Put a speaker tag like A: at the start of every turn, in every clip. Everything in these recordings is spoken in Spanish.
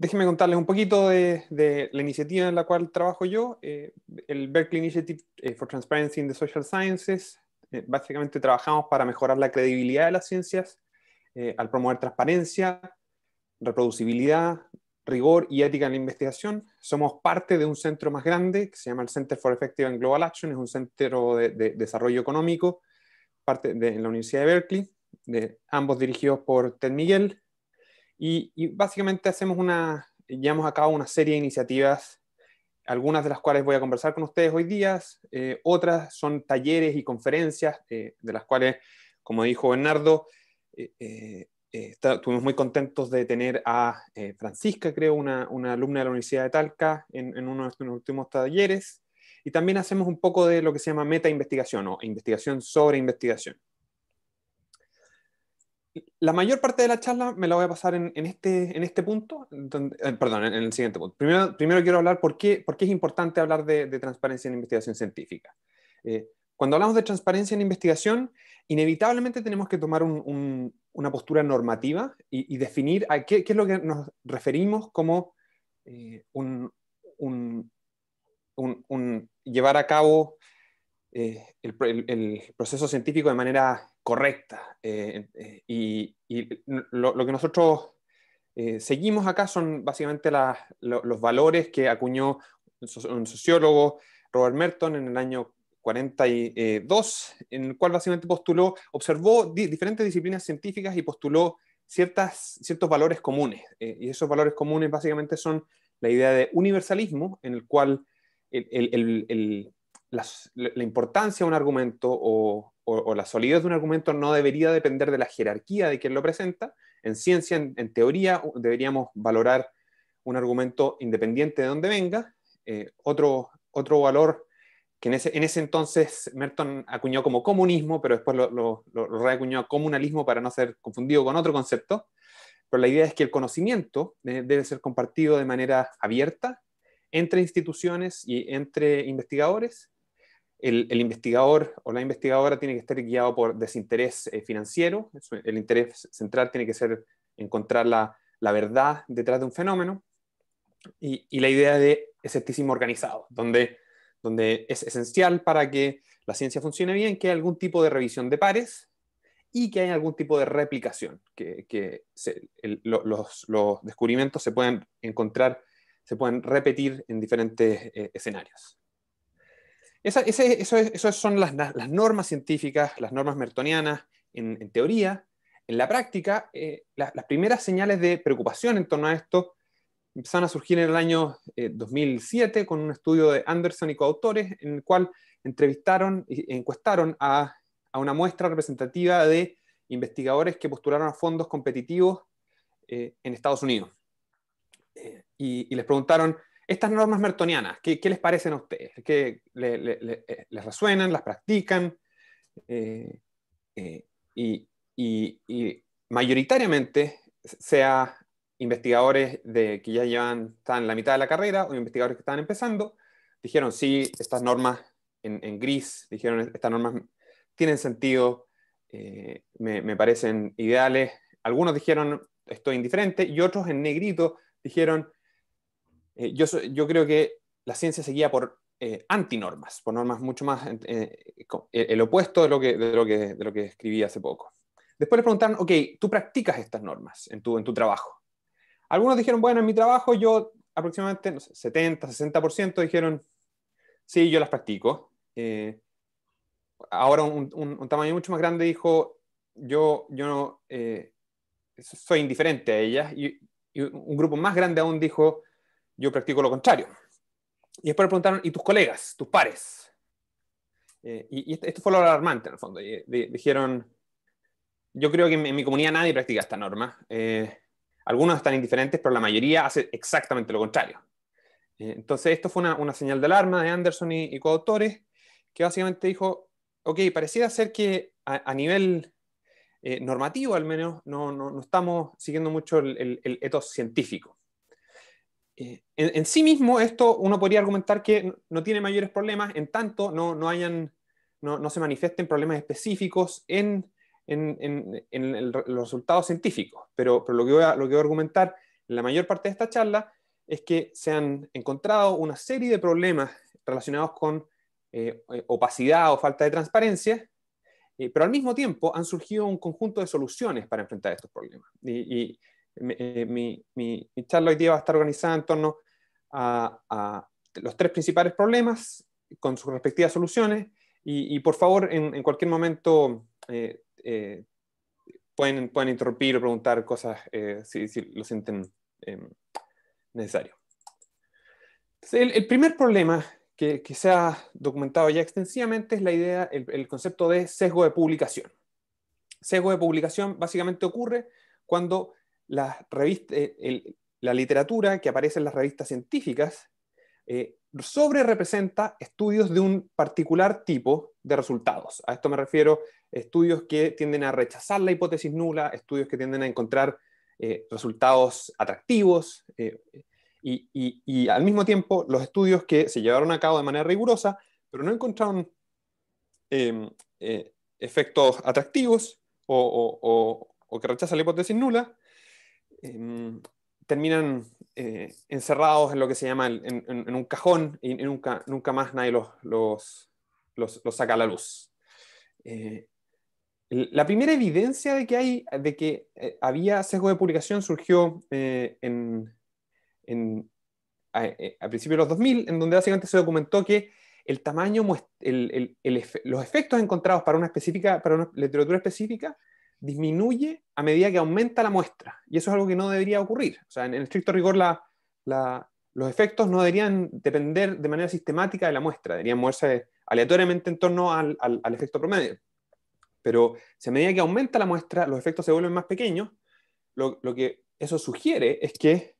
A: Déjenme contarles un poquito de, la iniciativa en la cual trabajo yo, eh, el Berkeley Initiative eh, for Transparency in the Social Sciences. Eh, básicamente trabajamos para mejorar la credibilidad de las ciencias al promover transparencia, reproducibilidad, rigor y ética en la investigación. Somos parte de un centro más grande que se llama el Center for Effective and Global Action, es un centro de, desarrollo económico parte de, la Universidad de Berkeley, ambos dirigidos por Ted Miguel, y, básicamente hacemos una, llevamos a cabo una serie de iniciativas, algunas de las cuales voy a conversar con ustedes hoy día, eh, otras son talleres y conferencias, eh, de las cuales, como dijo Bernardo, eh, eh estuvimos muy contentos de tener a Francisca, creo, una, alumna de la Universidad de Talca, en, en uno de nuestros últimos talleres. Y también hacemos un poco de lo que se llama meta investigación o investigación sobre investigación la mayor parte de la charla me la voy a pasar en, este, en este punto, eh, perdón, en, el siguiente punto. Primero, quiero hablar por qué, por es importante hablar de, transparencia en investigación científica. Eh, cuando hablamos de transparencia en investigación, inevitablemente tenemos que tomar una postura normativa y, definir a qué, es lo que nos referimos como eh, un, llevar a cabo eh, el, proceso científico de manera correcta. Eh, eh, y, lo, que nosotros seguimos acá son básicamente los valores que acuñó un sociólogo, Robert Merton, en el año 42, en el cual básicamente postuló, observó diferentes disciplinas científicas y postuló ciertas, ciertos valores comunes. y esos valores comunes básicamente son la idea de universalismo, en el cual el la, importancia de un argumento o, la solidez de un argumento no debería depender de la jerarquía de quien lo presenta. En ciencia, en, teoría, deberíamos valorar un argumento independiente de dónde venga. Eh, otro, otro valor que en ese, en ese, entonces Merton acuñó como comunismo, pero después lo, lo, lo, reacuñó a comunalismo para no ser confundido con otro concepto. Pero la idea es que el conocimiento eh, debe ser compartido de manera abierta entre instituciones y entre investigadores el, investigador o la investigadora tiene que estar guiado por desinterés eh, financiero, el interés central tiene que ser encontrar la, verdad detrás de un fenómeno, y, la idea de escepticismo organizado, donde, es esencial para que la ciencia funcione bien que hay algún tipo de revisión de pares y que haya algún tipo de replicación, que, los, descubrimientos se pueden encontrar, se pueden repetir en diferentes eh, escenarios. Esas son las, normas científicas, las normas mertonianas en, teoría. En la práctica, eh, las primeras señales de preocupación en torno a esto empezaron a surgir en el año 2007 eh, con un estudio de Anderson y coautores en el cual entrevistaron y encuestaron a, una muestra representativa de investigadores que postularon a fondos competitivos eh, en Estados Unidos. y, les preguntaron estas normas mertonianas, ¿qué, les parecen a ustedes? Eh, les resuenan? ¿Las practican? Eh, eh, y, mayoritariamente, sea investigadores que ya llevan, están la mitad de la carrera o investigadores que están empezando, dijeron, sí, estas normas en, gris, dijeron, estas normas tienen sentido, me, me, parecen ideales. Algunos dijeron, estoy indiferente, y otros en negrito dijeron, eh, yo, creo que la ciencia seguía por eh, antinormas, por normas mucho más eh, el opuesto de lo, que, lo de lo que escribí hace poco. Después les preguntaron, ok, tú practicas estas normas en tu, en tu trabajo. Algunos dijeron, bueno, en mi trabajo yo aproximadamente no sé, 70, 60% dijeron, sí, yo las practico. ahora un, tamaño mucho más grande dijo, yo, yo no, soy indiferente a ellas. y un grupo más grande aún dijo, yo practico lo contrario. Y después le preguntaron, ¿y tus colegas, tus pares? Eh, y, esto fue lo alarmante en el fondo. Eh, dijeron, yo creo que en, mi comunidad nadie practica esta norma. Eh, algunos están indiferentes, pero la mayoría hace exactamente lo contrario. entonces, esto fue una, señal de alarma de Anderson y, coautores, que básicamente dijo, ok, pareciera ser que a, nivel normativo al menos no, estamos siguiendo mucho el, el etos científico. Eh, en, sí mismo, esto uno podría argumentar que no tiene mayores problemas en tanto no, no hayan, no, no, se manifiesten problemas específicos en, en, en los resultados científicos. Pero, pero lo, que voy a, lo que voy a argumentar en la mayor parte de esta charla es que se han encontrado una serie de problemas relacionados con eh, eh, opacidad o falta de transparencia, pero al mismo tiempo han surgido un conjunto de soluciones para enfrentar estos problemas. y eh, mi, charla hoy día va a estar organizada en torno a, los tres principales problemas con sus respectivas soluciones y, por favor en, cualquier momento eh, eh, pueden, pueden interrumpir o preguntar cosas si, lo sienten necesario. el, primer problema que, se ha documentado ya extensivamente es la idea, el, el concepto de sesgo de publicación. Sesgo de publicación básicamente ocurre cuando eh, la literatura que aparece en las revistas científicas eh, sobre representa estudios de un particular tipo de resultados. A esto me refiero estudios que tienden a rechazar la hipótesis nula, estudios que tienden a encontrar eh, resultados atractivos y, al mismo tiempo los estudios que se llevaron a cabo de manera rigurosa, pero no encontraron em, efectos atractivos o que rechazan la hipótesis nula, Em, terminan eh, encerrados en lo que se llama en, un cajón y nunca, nunca más nadie los, los, saca a la luz. Eh, la primera evidencia de que, hay, de que eh, había sesgo de publicación surgió en, en, a, principios de los 2000, en donde básicamente se documentó que el tamaño, los efectos encontrados para una, específica, para una literatura específica disminuye a medida que aumenta la muestra. Y eso es algo que no debería ocurrir. O sea, en, el estricto rigor, la, los efectos no deberían depender de manera sistemática de la muestra, deberían moverse aleatoriamente en torno al, efecto promedio. Pero si a medida que aumenta la muestra, los efectos se vuelven más pequeños, lo, lo que eso sugiere es que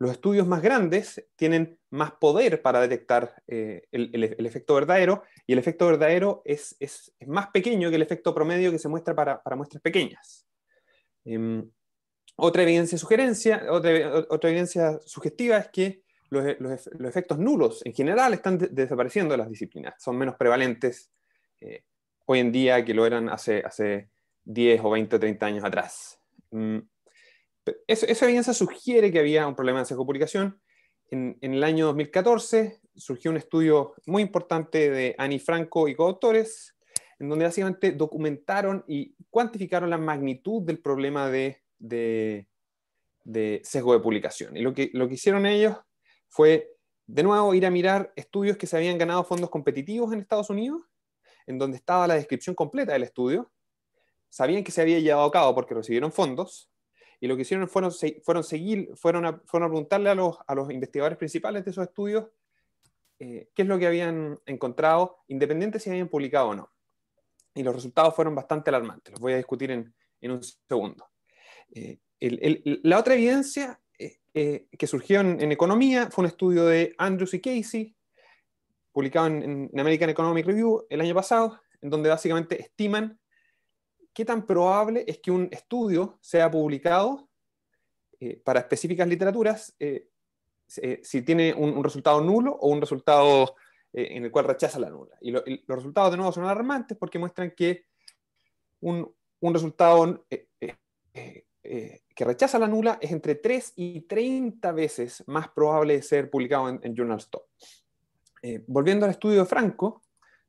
A: los estudios más grandes tienen más poder para detectar eh, el, efecto verdadero y el efecto verdadero es, más pequeño que el efecto promedio que se muestra para, muestras pequeñas. Em, otra, evidencia sugerencia, otra, evidencia sugestiva es que los, efectos nulos en general están desapareciendo de las disciplinas, son menos prevalentes eh, hoy en día que lo eran hace, hace 10 o 20 o 30 años atrás. Mm, esa evidencia sugiere que había un problema de sesgo-publicación. de En, el año 2014 surgió un estudio muy importante de Annie Franco y coautores, en donde básicamente documentaron y cuantificaron la magnitud del problema de, de, de sesgo de publicación. Y lo lo que hicieron ellos fue, de nuevo, ir a mirar estudios que se habían ganado fondos competitivos en Estados Unidos, en donde estaba la descripción completa del estudio. Sabían que se había llevado a cabo porque recibieron fondos, y lo que hicieron fueron, fueron seguir, fueron a, fueron a preguntarle a los, a los investigadores principales de esos estudios eh, qué es lo que habían encontrado, independiente si habían publicado o no. Y los resultados fueron bastante alarmantes, los voy a discutir en, un segundo. Eh, la otra evidencia eh, que surgió en, economía fue un estudio de Andrews y Casey, publicado en, en American Economic Review el año pasado, en donde básicamente estiman qué tan probable es que un estudio sea publicado eh, para específicas literaturas eh, eh, si tiene un, resultado nulo o un resultado en el cual rechaza la nula. Y, los resultados de nuevo son alarmantes porque muestran que un, resultado que rechaza la nula es entre 3 y 30 veces más probable de ser publicado en, Journal Stop. volviendo al estudio de Franco,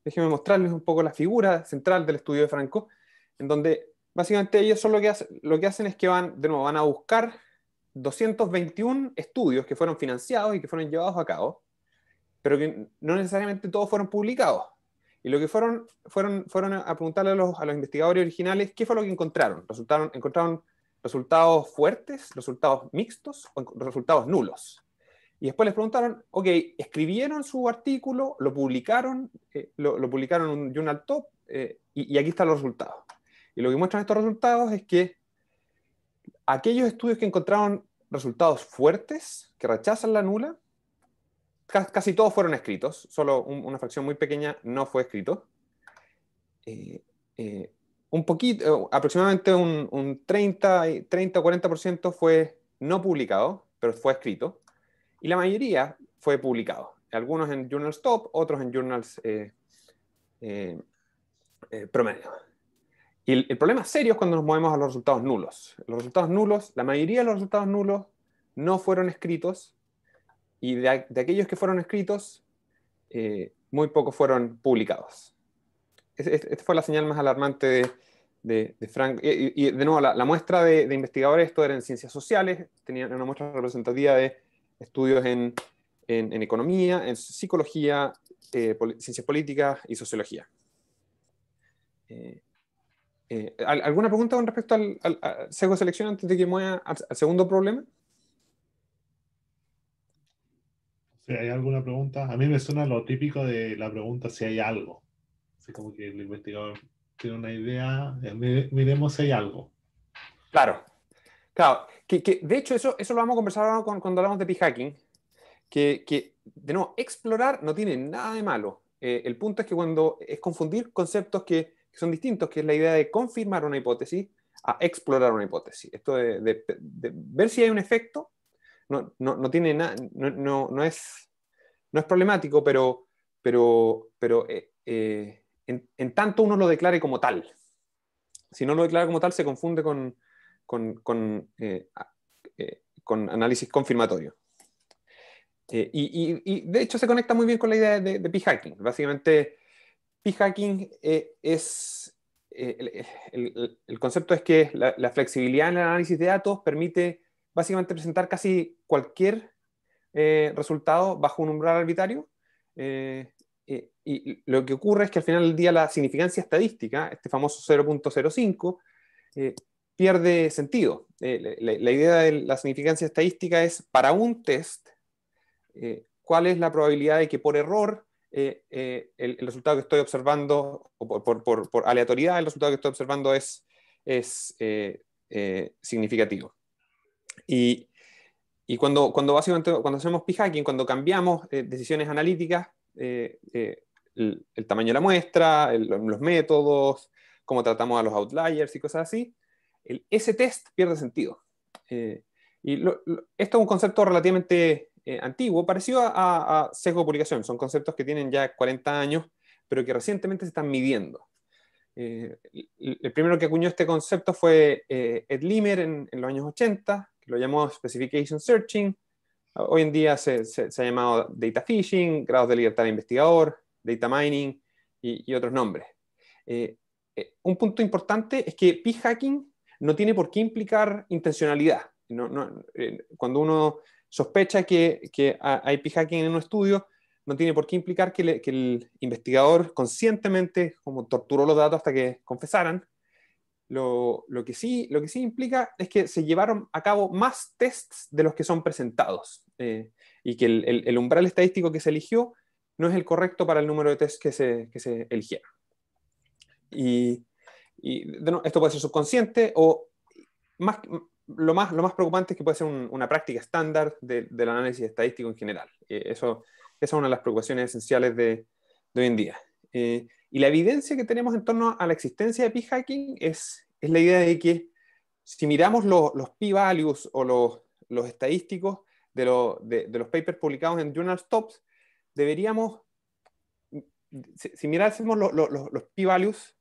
A: déjenme mostrarles un poco la figura central del estudio de Franco, en donde básicamente ellos lo que, hacen, es que van, de nuevo, van a buscar 221 estudios que fueron financiados y que fueron llevados a cabo, pero que no necesariamente todos fueron publicados. Y lo que fueron, a preguntarle a los, investigadores originales qué fue lo que encontraron. Resultaron, encontraron resultados fuertes, resultados mixtos o resultados nulos. Y después les preguntaron, ok, escribieron su artículo, lo publicaron, eh, lo, publicaron en un journal top, eh, y, aquí están los resultados. Y lo que muestran estos resultados es que aquellos estudios que encontraron resultados fuertes, que rechazan la nula, casi todos fueron escritos, solo una fracción muy pequeña no fue escrito. Eh, eh, un poquito, eh, aproximadamente un, 30, o 40% fue no publicado, pero fue escrito, y la mayoría fue publicado. Algunos en journals top, otros en journals promedio. Y el, problema serio es cuando nos movemos a los resultados nulos. Los resultados nulos, la mayoría de los resultados nulos no fueron escritos y de, aquellos que fueron escritos, eh, muy pocos fueron publicados. esta fue la señal más alarmante de, Frank. Y, de nuevo, la, muestra de, investigadores, esto era en ciencias sociales, tenían una muestra representativa de estudios en, economía, en psicología, eh, ciencias políticas y sociología. Eh, eh, ¿Alguna pregunta con respecto al, al, de selección antes de que mueva al, segundo problema?
B: Si hay alguna pregunta, a mí me suena lo típico de la pregunta si hay algo. como que el investigador tiene una idea, eh, miremos
A: si hay algo. Claro, claro. Que, de hecho, eso, eso lo vamos a conversar ahora cuando hablamos de p-hacking, que, de nuevo, explorar no tiene nada de malo. Eh, el punto es que cuando es confundir conceptos que que son distintos, que es la idea de confirmar una hipótesis a explorar una hipótesis. Esto de, ver si hay un efecto no, tiene no, es, no es problemático, pero, pero, pero eh, eh, en, tanto uno lo declare como tal. Si no lo declara como tal, se confunde con, con, eh, análisis confirmatorio. Y, de hecho se conecta muy bien con la idea de, de p-hacking. Básicamente, P-hacking eh, es, eh, eh, el, concepto es que la, flexibilidad en el análisis de datos permite básicamente presentar casi cualquier resultado bajo un umbral arbitrario. y lo que ocurre es que al final del día la significancia estadística, este famoso 0.05, pierde sentido. la, idea de la significancia estadística es para un test, cuál es la probabilidad de que por error eh, eh, el, resultado que estoy observando, por, aleatoriedad, el resultado que estoy observando es, es eh, significativo. Y, cuando, cuando, básicamente, cuando hacemos p-hacking, cuando cambiamos decisiones analíticas, el, tamaño de la muestra, los métodos, cómo tratamos a los outliers y cosas así, el, ese test pierde sentido. y esto es un concepto relativamente eh, antiguo, parecido a, sesgo de publicación. Son conceptos que tienen ya 40 años, pero que recientemente se están midiendo. Eh, el primero que acuñó este concepto fue eh, Ed Limer en, los años 80, que lo llamó Specification Searching. Hoy en día se, ha llamado Data Phishing, grados de libertad de investigador, Data Mining y, otros nombres. un punto importante es que p-hacking no tiene por qué implicar intencionalidad. cuando uno sospecha que, hay p en un estudio, no tiene por qué implicar que, el investigador conscientemente como torturó los datos hasta que confesaran. Lo, que sí, lo que sí implica es que se llevaron a cabo más tests de los que son presentados eh, y que el, umbral estadístico que se eligió no es el correcto para el número de tests que se, que eligieron. Y, esto puede ser subconsciente o más, lo más, lo más preocupante es que puede ser una práctica estándar del análisis estadístico en general. Eh, eso, esa es una de las preocupaciones esenciales de, hoy en día. Eh, y la evidencia que tenemos en torno a la existencia de p-hacking es, es la idea de que si miramos los p-values o los, estadísticos de, los papers publicados en Journal Stops, deberíamos, si, mirásemos los p-values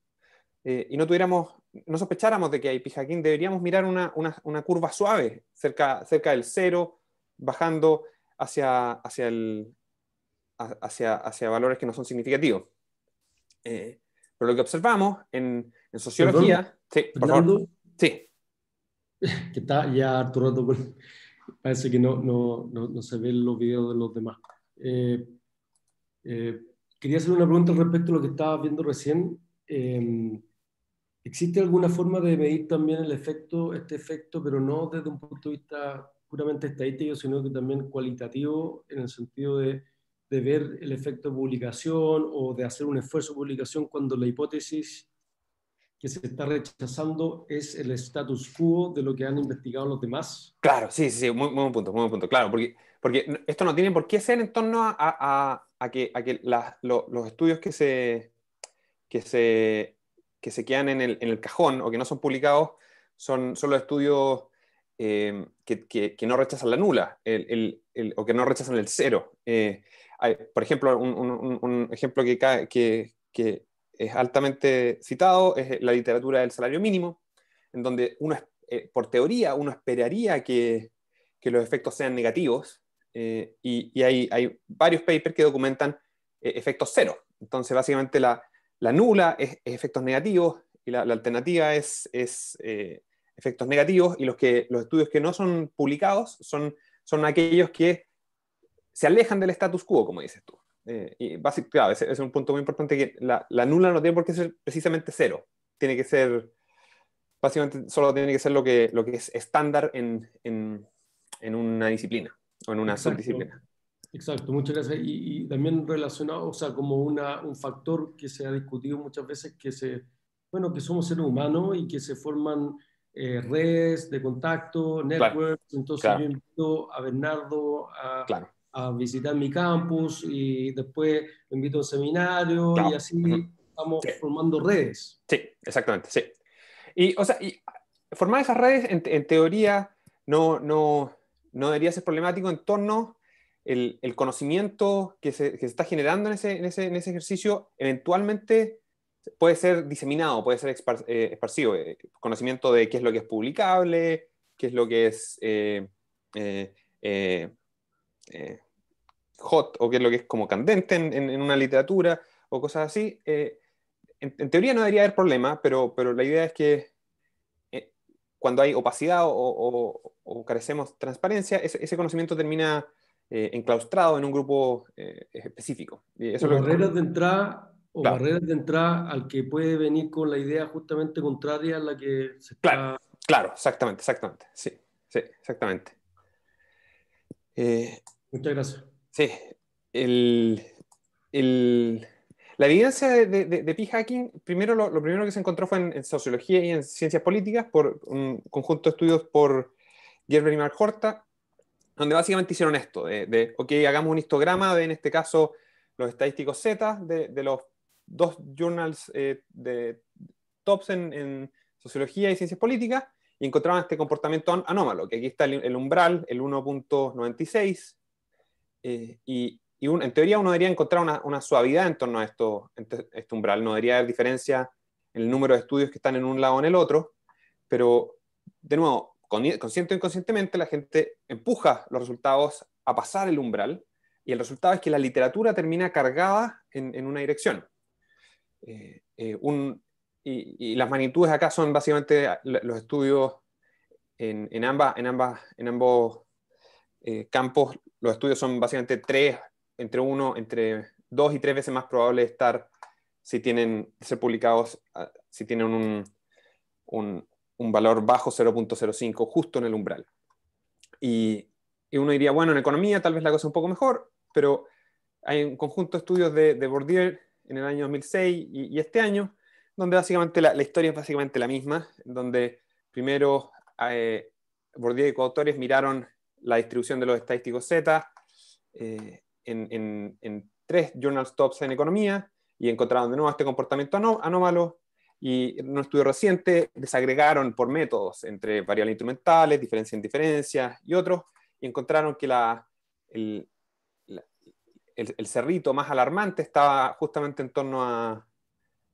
A: eh, y no tuviéramos no sospecháramos de que hay pijaquín deberíamos mirar una, una, una, curva suave, cerca, cerca del cero, bajando hacia, hacia, el, hacia, hacia valores que no son significativos. Eh, pero lo que observamos en, sociología... Sí,
C: por favor. sí, Que está ya harto rato Parece que no, no, no, se ven los videos de los demás. Eh, eh, quería hacer una pregunta respecto a lo que estaba viendo recién. Em, ¿Existe alguna forma de medir también el efecto, este efecto, pero no desde un punto de vista puramente estadístico, sino que también cualitativo, en el sentido de, de ver el efecto de publicación o de hacer un esfuerzo de publicación cuando la hipótesis que se está rechazando es el status quo de lo que han investigado los demás.
A: Claro, sí, sí, muy, buen punto, muy buen punto, claro, porque, porque esto no tiene por qué ser en torno a, a, a que, a que los estudios que se, que se que se quedan en el, cajón o que no son publicados son, son los estudios eh, que, no rechazan la nula el, o que no rechazan el cero. Eh, por ejemplo, un, ejemplo que, que, es altamente citado es la literatura del salario mínimo, en donde uno, eh, por teoría uno esperaría que, los efectos sean negativos, y, y hay, varios papers que documentan efectos cero. Entonces, básicamente la, la nula es, efectos negativos y la, alternativa es, eh, efectos negativos y los, que, los estudios que no son publicados son, son aquellos que se alejan del status quo, como dices tú. Eh, y básicamente, claro, es un punto muy importante que la, nula no tiene por qué ser precisamente cero, tiene que ser, básicamente solo tiene que ser lo que, lo que es estándar en, una disciplina o en una subdisciplina.
C: Exacto, muchas gracias. Y, también relacionado, o sea, como una, un factor que se ha discutido muchas veces, que se, bueno, que somos seres humanos y que se forman eh, redes de contacto, networks. Entonces yo invito a Bernardo a, visitar mi campus y después lo invito a un
A: seminario y así estamos formando redes. Sí, exactamente, sí. Y, o sea, formar esas redes en, en teoría no, no, no debería ser problemático en torno el, conocimiento que se, está generando en ese, ejercicio eventualmente puede ser diseminado, puede ser eh, esparcido. Eh, conocimiento de qué es lo que es publicable, qué es lo que es eh, hot o qué es lo que es como candente en, una literatura o cosas así. En, teoría no debería haber problema, pero, la idea es que cuando hay opacidad o, carecemos de transparencia, ese, conocimiento termina eh, enclaustrado en un grupo eh, específico. barreras de
C: entrada o barreras de entrada al que puede venir con la idea justamente contraria a la que
A: se Claro, claro exactamente, exactamente. Sí, sí, exactamente. Eh, Muchas gracias. Sí, la evidencia de, de, p-hacking, primero lo, primero que se encontró fue en, sociología y en ciencias políticas por un conjunto de estudios por Gerber y Mark donde básicamente hicieron esto, de, ok, hagamos un histograma de, en este caso, los estadísticos Z de, los dos journals eh, de tops en, sociología y ciencias políticas, y encontraron este comportamiento anómalo, que aquí está el, umbral, el 1.96, y, eh, en teoría uno debería encontrar una, suavidad en torno a esto, este umbral, no debería haber diferencia en el número de estudios que están en un lado o en el otro, pero de nuevo, consciente o inconscientemente, la gente empuja los resultados a pasar el umbral y el resultado es que la literatura termina cargada en, una dirección. Eh, eh, y, las magnitudes acá son básicamente eh, los estudios en, ambos campos, los estudios son básicamente tres, entre uno, entre dos y tres veces más probable estar si tienen, ser publicados, ah, si tienen un un valor bajo 0.05, justo en el umbral. Y, uno diría, bueno, en economía tal vez la cosa es un poco mejor, pero hay un conjunto de estudios de, Bordier en el año 2006 y, este año, donde básicamente la, historia es básicamente la misma, donde primero eh, Bordier y coautores miraron la distribución de los estadísticos Z eh, en, en, tres journal stops en economía y encontraron de nuevo este comportamiento anómalo, y en un estudio reciente desagregaron por métodos entre variables instrumentales, diferencia en diferencias y otros, y encontraron que la, el, cerrito más alarmante estaba justamente en torno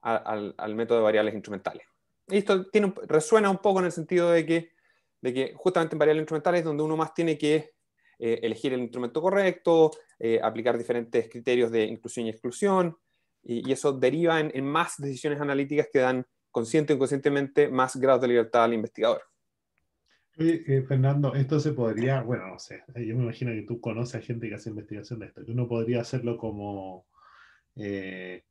A: al, método de variables instrumentales. Y esto tiene, resuena un poco en el sentido de que, de que justamente en variables instrumentales es donde uno más tiene que eh, elegir el instrumento correcto, eh, aplicar diferentes criterios de inclusión y exclusión, y, eso deriva en, más decisiones analíticas que dan consciente o inconscientemente más grados de libertad al investigador.
B: Oye, eh, Fernando, esto se podría, bueno, no sé, yo me imagino que tú conoces a gente que hace investigación de esto, que uno podría hacerlo como, eh,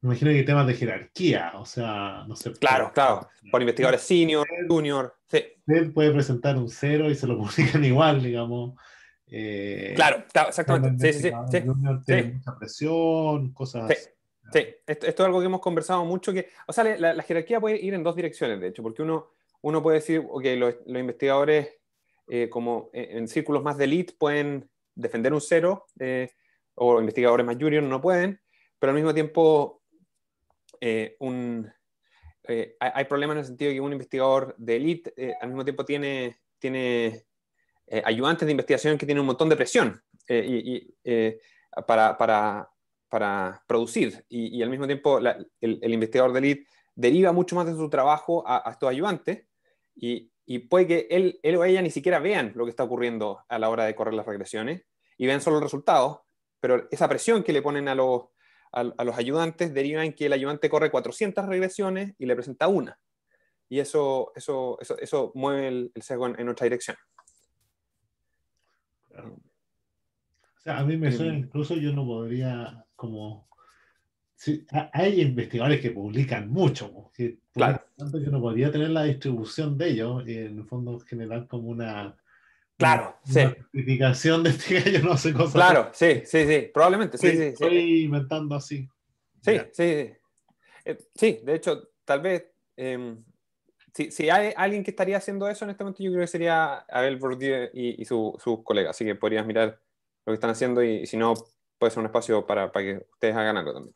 B: me imagino que temas de
A: jerarquía, o sea, no sé. Claro, claro, por investigadores senior, junior, sí.
B: puede presentar un cero y se lo publican igual, digamos.
A: Eh, claro, exactamente. Sí, sí, sí.
B: mucha presión, cosas.
A: Sí, esto, es algo que hemos conversado mucho, que, o sea, la, jerarquía puede ir en dos direcciones, de hecho, porque uno, uno puede decir, ok, los, investigadores eh, como eh, en, círculos más de elite pueden defender un cero, eh, o investigadores más junior no pueden, pero al mismo tiempo hay, problemas en el sentido de que un investigador de elite al mismo tiempo tiene, tiene ayudantes de investigación que tienen un montón de presión y para, para para producir. Y, al mismo tiempo, el, investigador de lead deriva mucho más de su trabajo a, estos ayudantes y, puede que él, él, o ella ni siquiera vean lo que está ocurriendo a la hora de correr las regresiones y vean solo los resultados, pero esa presión que le ponen a los, a, los ayudantes deriva en que el ayudante corre 400 regresiones y le presenta una. Y eso, eso, eso, mueve el, sesgo en, otra dirección. O
B: sea, a mí me suena, incluso yo no podría como... hay investigadores que publican mucho, pues, claro. tanto que podría tener la distribución de ellos y eh, en el fondo general como una... Claro, sí. de este no sé cosas. Claro,
A: sí, sí, sí, probablemente, sí, sí. estoy inventando así. Sí, sí, eh, sí. de hecho, tal vez... Em, si, hay alguien que estaría haciendo eso en este momento, yo creo que sería Abel Bourdieu y, sus colegas. Así que podrías mirar lo que están haciendo y si no, puede ser un espacio para, que ustedes hagan algo también.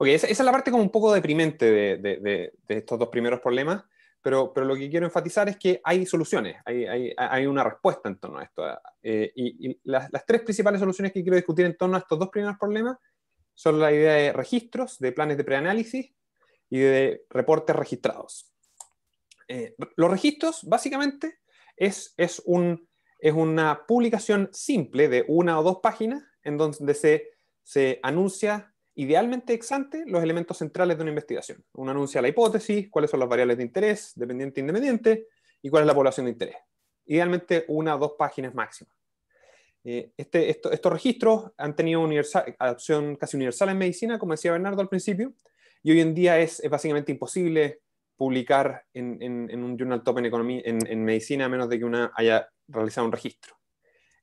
A: Ok, esa, es la parte como un poco deprimente de, estos dos primeros problemas, pero, pero, lo que quiero enfatizar es que hay soluciones, hay, una respuesta en torno a esto. Eh, y, las, tres principales soluciones que quiero discutir en torno a estos dos primeros problemas son la idea de registros, de planes de preanálisis y de reportes registrados. Eh, los registros, básicamente, es, es, un, es una publicación simple de una o dos páginas en donde se, se anuncia idealmente ex ante los elementos centrales de una investigación. Uno anuncia la hipótesis, cuáles son las variables de interés, dependiente e independiente, y cuál es la población de interés. Idealmente una o dos páginas máximas. Eh, este, estos registros han tenido adopción casi universal en medicina, como decía Bernardo al principio, y hoy en día es, básicamente imposible publicar en, un journal top en, economía, en medicina a menos de que una haya realizado un registro.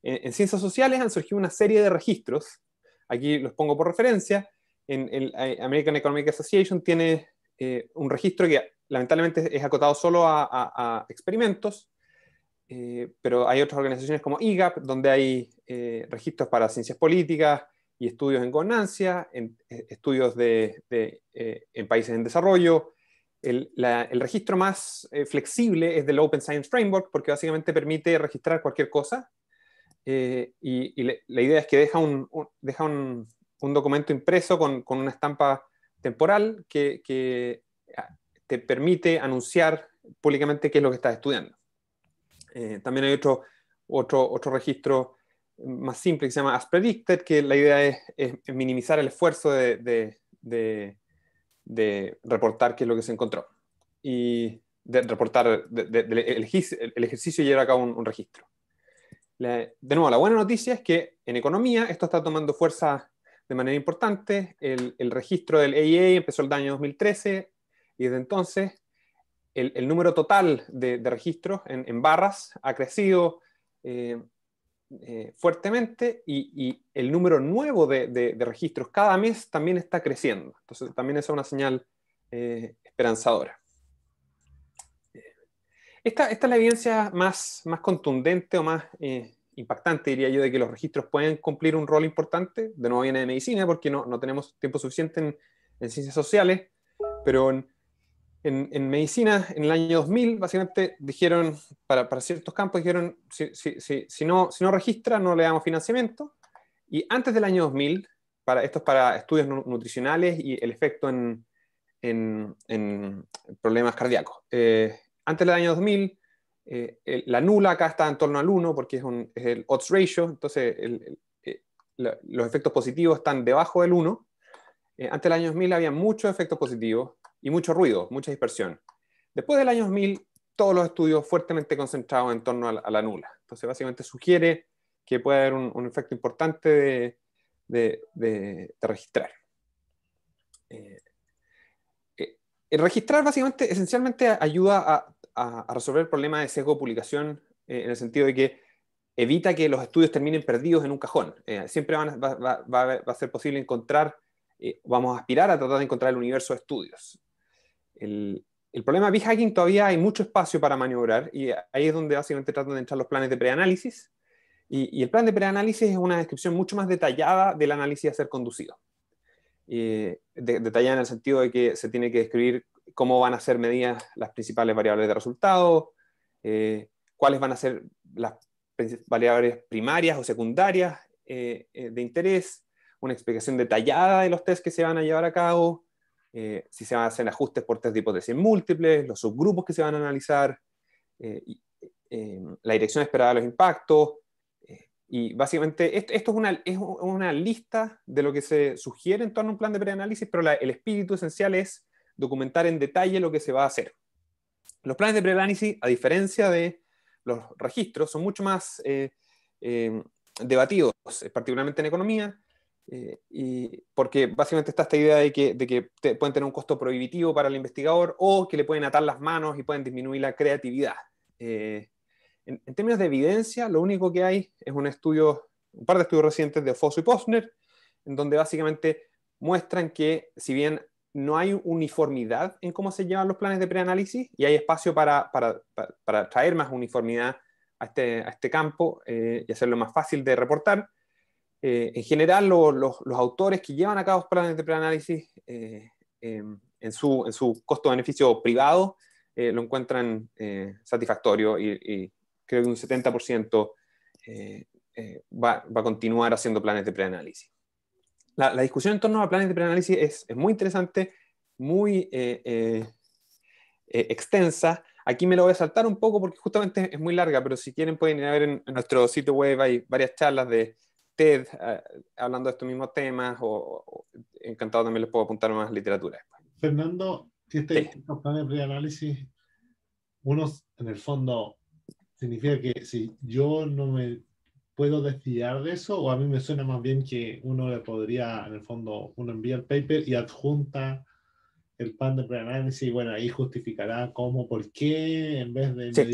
A: En, ciencias sociales han surgido una serie de registros, aquí los pongo por referencia, en, el eh, American Economic Association tiene eh, un registro que lamentablemente es acotado solo a, experimentos, eh, pero hay otras organizaciones como IGAP, donde hay registros para ciencias políticas y estudios en gobernancia, en, estudios en países en desarrollo, el, registro más flexible es del Open Science Framework porque básicamente permite registrar cualquier cosa eh, y, la idea es que deja un, deja un, documento impreso con, una estampa temporal que, ah, te permite anunciar públicamente qué es lo que estás estudiando. Eh, también hay otro, otro, otro registro más simple que se llama As Predicted, que la idea es, minimizar el esfuerzo de, reportar qué es lo que se encontró. Y de reportar, el ejercicio y llevar a cabo un registro de nuevo, la buena noticia es que en economía esto está tomando fuerza de manera importante. El, registro del AIA e empezó el año 2013 y desde entonces el, número total de, registros en, barras ha crecido eh, eh, fuertemente y, el número nuevo de, registros cada mes también está creciendo. Entonces también es una señal eh, esperanzadora. Esta, es la evidencia más, más contundente o más eh, impactante, diría yo, de que los registros pueden cumplir un rol importante. De nuevo viene de medicina, porque no, tenemos tiempo suficiente en, ciencias sociales, pero en, medicina, en el año 2000, básicamente dijeron, para, ciertos campos, dijeron, si, no, si no registra, no le damos financiamiento. Y antes del año 2000, para, esto es para estudios nutricionales y el efecto en, problemas cardíacos. Eh, antes del año 2000, eh, la nula acá está en torno al 1 porque es, el odds ratio, entonces eh, los efectos positivos están debajo del 1. Eh, antes del año 2000 había muchos efectos positivos y mucho ruido, mucha dispersión. Después del año 2000, todos los estudios fuertemente concentrados en torno a la, nula. Entonces básicamente sugiere que puede haber un, efecto importante de, registrar. El registrar básicamente, esencialmente ayuda a a, resolver el problema de sesgo de publicación eh, en el sentido de que evita que los estudios terminen perdidos en un cajón. Eh, siempre va, a ser posible encontrar, eh, vamos a aspirar a tratar de encontrar el universo de estudios. El, problema de hacking todavía hay mucho espacio para maniobrar y ahí es donde básicamente tratan de entrar los planes de preanálisis. Y, el plan de preanálisis es una descripción mucho más detallada del análisis a ser conducido. detallada en el sentido de que se tiene que describir cómo van a ser medidas las principales variables de resultado, eh, cuáles van a ser las variables primarias o secundarias eh, eh, de interés, una explicación detallada de los tests que se van a llevar a cabo, si se van a hacer ajustes por test de hipótesis múltiples, los subgrupos que se van a analizar, y, la dirección esperada de los impactos. y básicamente esto, es, una, es, una, lista de lo que se sugiere en torno a un plan de preanálisis, pero el espíritu esencial es documentar en detalle lo que se va a hacer. Los planes de pre pre-análisis, a diferencia de los registros, son mucho más eh, eh, debatidos, eh, particularmente en economía, y porque básicamente está esta idea de que, de que pueden tener un costo prohibitivo para el investigador o que le pueden atar las manos y pueden disminuir la creatividad. en, términos de evidencia, lo único que hay es un estudio, un par de estudios recientes de Fosso y Posner, en donde básicamente muestran que si bien no hay uniformidad en cómo se llevan los planes de preanálisis y hay espacio para, para, traer más uniformidad a este, este campo eh, y hacerlo más fácil de reportar. Eh, en general, los, autores que llevan a cabo los planes de preanálisis eh, em, en su, en su costo-beneficio privado lo encuentran satisfactorio y, creo que un 70% va, va a continuar haciendo planes de preanálisis la, discusión en torno a planes de preanálisis es, es muy interesante, muy eh, eh, eh, extensa. Aquí me lo voy a saltar un poco porque justamente es muy larga, pero si quieren pueden ir a ver en, nuestro sitio web, hay varias charlas de TED hablando de estos mismos temas, o, encantado también les puedo apuntar más literatura.
B: Fernando, si este planes de preanálisis, unos en el fondo significa que si yo no me puedo desviar de eso o a mí me suena más bien que uno le podría, en el fondo, uno envía el paper y adjunta el plan de preanálisis y bueno, ahí justificará cómo, por qué,
A: en vez de... Sí,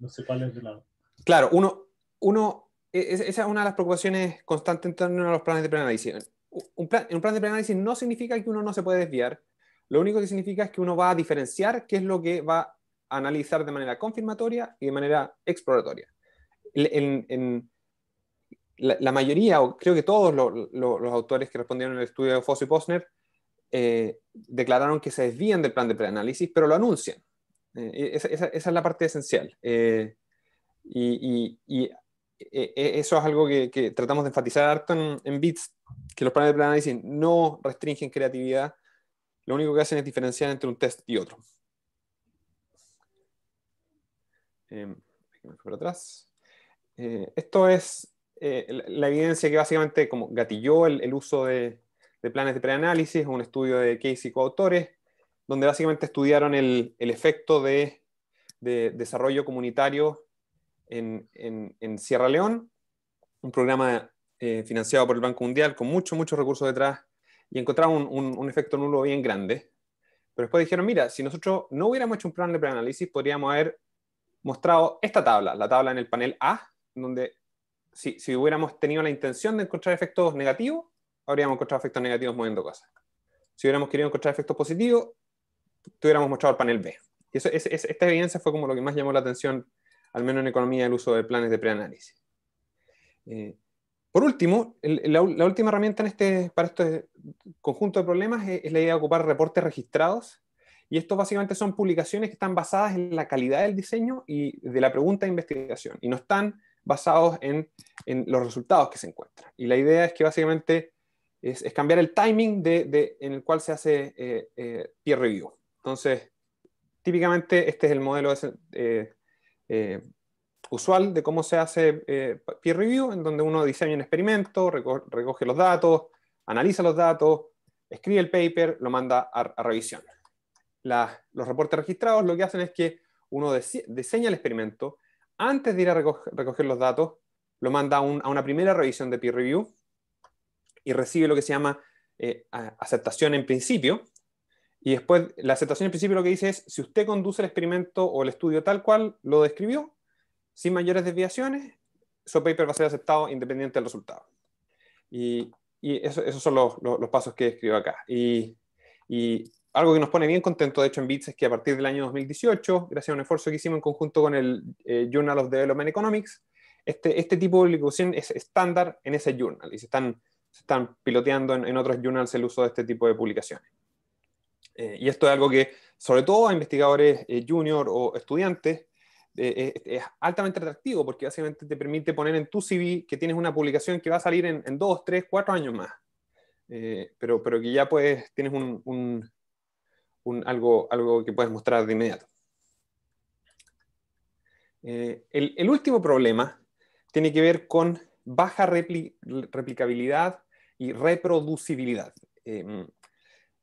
A: No sé cuál es el lado. Claro, uno, uno, e, e, esa es una de las preocupaciones constantes en torno a los planes de preanálisis. Un plan, un plan de preanálisis no significa que uno no se puede desviar, lo único que significa es que uno va a diferenciar qué es lo que va a analizar de manera confirmatoria y de manera exploratoria la, mayoría, o creo que todos los autores que respondieron el estudio de Foss y Posner, eh, declararon que se desvían del plan de preanálisis, pero lo anuncian. Eh, e, esa, es la parte esencial. Eh, y, e, e, eso es algo que, tratamos de enfatizar harto en, BITS, que los planes de preanálisis no restringen creatividad, lo único que hacen es diferenciar entre un test y otro. por em, atrás. Eh, esto es eh, la, evidencia que básicamente como gatilló el, uso de, planes de preanálisis, un estudio de Casey y coautores, donde básicamente estudiaron el, efecto de, desarrollo comunitario en, Sierra León, un programa eh, financiado por el Banco Mundial con muchos, muchos recursos detrás, y encontraron un efecto nulo bien grande. Pero después dijeron, mira, si nosotros no hubiéramos hecho un plan de preanálisis, podríamos haber mostrado esta tabla, la tabla en el panel A, donde si, si hubiéramos tenido la intención de encontrar efectos negativos, habríamos encontrado efectos negativos moviendo cosas. Si hubiéramos querido encontrar efectos positivos, tuviéramos mostrado el panel B. Y esta evidencia fue como lo que más llamó la atención, al menos en economía, el uso de planes de preanálisis. Eh, por último, la, última herramienta en este, para este conjunto de problemas es, es, la idea de ocupar reportes registrados. Y estos básicamente son publicaciones que están basadas en la calidad del diseño y de la pregunta de investigación. Y no están basados en, los resultados que se encuentran. Y la idea es que básicamente es, cambiar el timing en el cual se hace eh, eh, peer review. Entonces, típicamente este es el modelo eh, usual de cómo se hace peer review, en donde uno diseña un experimento, recoge los datos, analiza los datos, escribe el paper, lo manda a, revisión. los reportes registrados lo que hacen es que uno diseña el experimento, antes de ir a recoger, los datos, lo manda a, una primera revisión de peer review y recibe lo que se llama eh, aceptación en principio. Y después, la aceptación en principio lo que dice es, si usted conduce el experimento o el estudio tal cual lo describió, sin mayores desviaciones, su paper va a ser aceptado independiente del resultado. Y, esos son los, pasos que escribo acá. y algo que nos pone bien contento de hecho, en BITS es que a partir del año 2018, gracias a un esfuerzo que hicimos en conjunto con el eh, Journal of Development Economics, este, este tipo de publicación es estándar en ese journal y se están, están piloteando en, otros journals el uso de este tipo de publicaciones. Eh, y esto es algo que, sobre todo a investigadores eh, junior o estudiantes, es, altamente atractivo porque básicamente te permite poner en tu CV que tienes una publicación que va a salir en, dos, tres, cuatro años más. pero, pero que ya pues tienes un, algo, algo que puedes mostrar de inmediato. Eh, el, último problema tiene que ver con baja replicabilidad y reproducibilidad. Em,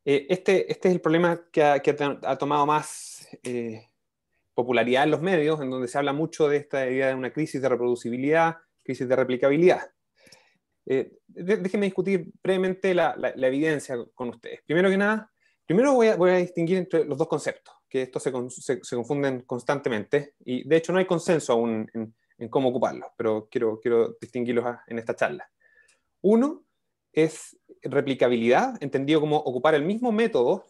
A: eh, este, este, es el problema que ha, tomado más eh, popularidad en los medios, en donde se habla mucho de esta idea de una crisis de reproducibilidad, crisis de replicabilidad. déjenme discutir brevemente la, evidencia con ustedes. Primero que nada, Primero voy a, distinguir entre los dos conceptos, que estos se, confunden constantemente y de hecho no hay consenso aún en, cómo ocuparlos, pero quiero, distinguirlos en esta charla. Uno es replicabilidad, entendido como ocupar el mismo método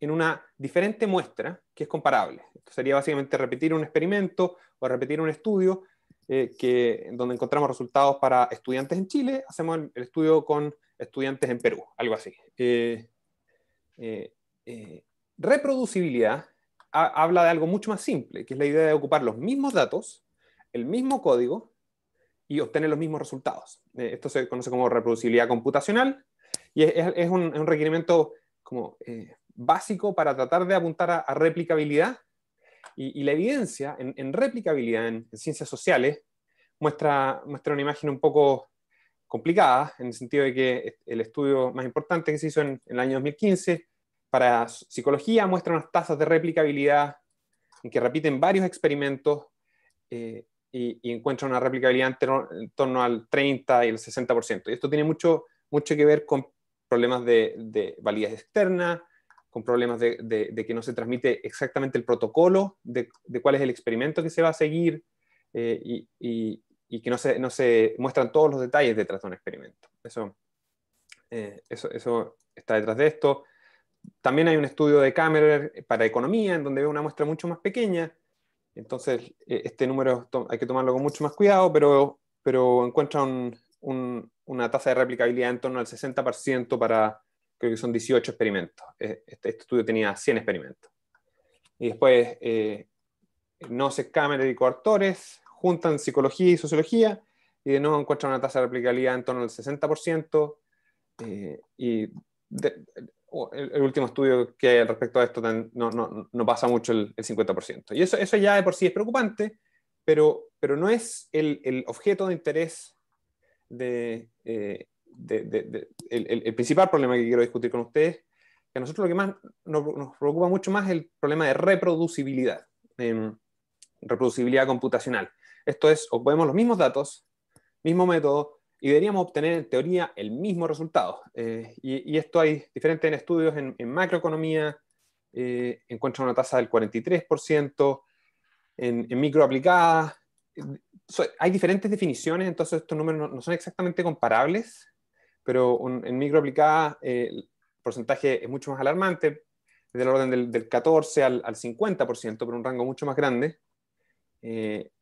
A: en una diferente muestra que es comparable. Esto sería básicamente repetir un experimento o repetir un estudio eh, que, donde encontramos resultados para estudiantes en Chile, hacemos el, estudio con estudiantes en Perú, algo así. Eh, eh, eh, reproducibilidad habla de algo mucho más simple, que es la idea de ocupar los mismos datos, el mismo código y obtener los mismos resultados. Eh, esto se conoce como reproducibilidad computacional y es, un, requerimiento como eh, básico para tratar de apuntar a, replicabilidad y, la evidencia en, replicabilidad en, ciencias sociales muestra, muestra una imagen un poco complicada, en el sentido de que el estudio más importante que se hizo en el año 2015 para psicología muestra unas tasas de replicabilidad en que repiten varios experimentos eh, y, encuentran una replicabilidad en, torno al 30 y el 60%. Y esto tiene mucho, mucho que ver con problemas de, validez externa, con problemas de, que no se transmite exactamente el protocolo de, cuál es el experimento que se va a seguir eh, y, que no se, muestran todos los detalles detrás de un experimento. Eso, eh, eso, eso está detrás de esto también hay un estudio de Kammerer para economía, en donde ve una muestra mucho más pequeña. Entonces, e, este número hay que tomarlo con mucho más cuidado, pero, pero encuentra una tasa de replicabilidad en torno al 60% para, creo que son 18 experimentos. E, este, este, estudio tenía 100 experimentos. Y después, eh, no sé Kammerer y coautores juntan psicología y sociología y de nuevo encuentran una tasa de replicabilidad en torno al 60%. Eh, y el, último estudio que hay respecto a esto no, no, no pasa mucho el, el, 50%. Y eso, eso ya de por sí es preocupante, pero, pero no es el, el objeto de interés de, eh, el, principal problema que quiero discutir con ustedes, que a nosotros lo que más nos, preocupa mucho más es el problema de reproducibilidad, em, reproducibilidad computacional. Esto es, obtenemos los mismos datos, mismo método, y deberíamos obtener en teoría el mismo resultado. Eh, y, esto hay diferentes estudios en, macroeconomía, eh, encuentran una tasa del 43%, en, en microaplicada. hay diferentes definiciones, entonces estos números no, son exactamente comparables, pero en microaplicada aplicada eh, el porcentaje es mucho más alarmante, del orden del, 14 al, 50%, pero un rango mucho más grande. Eh,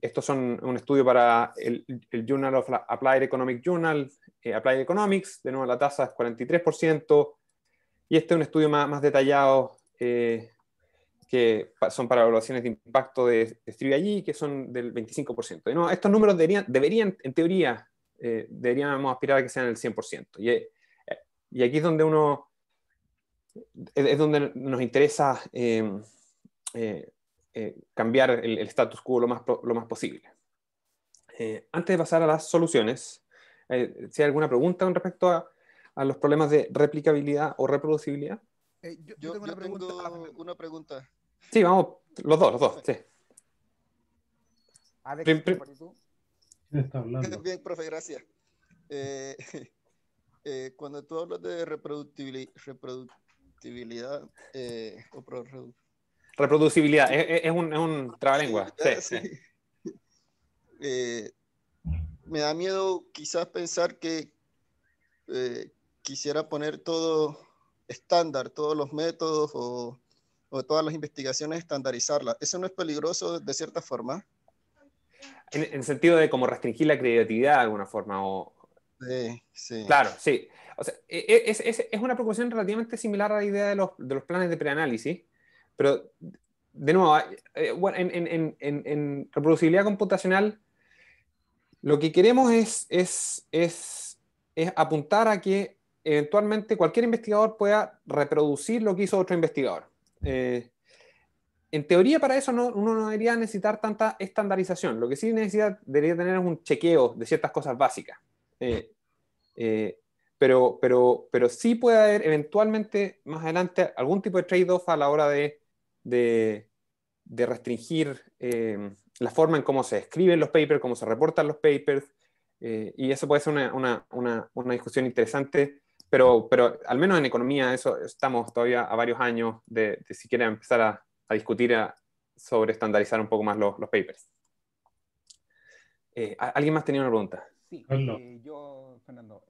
A: estos son un estudio para el, Journal of Applied Economic Journal, eh, Applied Economics, de nuevo la tasa es 43%, y este es un estudio más, detallado eh, que son para evaluaciones de impacto de, de allí, que son del 25%. De nuevo, estos números deberían, deberían en teoría, eh, deberíamos aspirar a que sean el 100%. Y, y aquí es donde uno, es, donde nos interesa eh, cambiar el, el, status quo lo más, lo más posible. Eh, antes de pasar a las soluciones, eh, si hay alguna pregunta con respecto a, los problemas de replicabilidad o reproducibilidad.
C: Yo, tengo, una, pregunta. tengo una pregunta.
A: Sí, vamos, los dos, los dos, sí.
C: Bien, profe, gracias. cuando tú hablas de reproducibilidad reproductibilidad eh, o
A: Reproducibilidad, es, un, es trabalengua. Eh,
C: me da miedo quizás pensar que eh, quisiera poner todo estándar, todos los métodos o, todas las investigaciones estandarizarlas. ¿Eso no es peligroso de cierta forma?
A: En, el sentido de como restringir la creatividad de alguna forma. O... Claro, sí. O sea, e, e, es, una preocupación relativamente similar a la idea de los, de los planes de preanálisis, pero, de nuevo, eh, en, reproducibilidad computacional, lo que queremos es, apuntar a que eventualmente cualquier investigador pueda reproducir lo que hizo otro investigador. Eh, en teoría para eso no, uno no debería necesitar tanta estandarización. Lo que sí necesita, debería tener es un chequeo de ciertas cosas básicas. Eh, pero, pero, pero sí puede haber eventualmente más adelante algún tipo de trade-off a la hora de de, restringir eh, la forma en cómo se escriben los papers, cómo se reportan los papers, eh, y eso puede ser una, discusión interesante, pero, pero, al menos en economía eso estamos todavía a varios años de, siquiera empezar a, discutir sobre estandarizar un poco más los, papers. Eh, ¿Alguien más tenía una pregunta?
D: Sí, yo, Fernando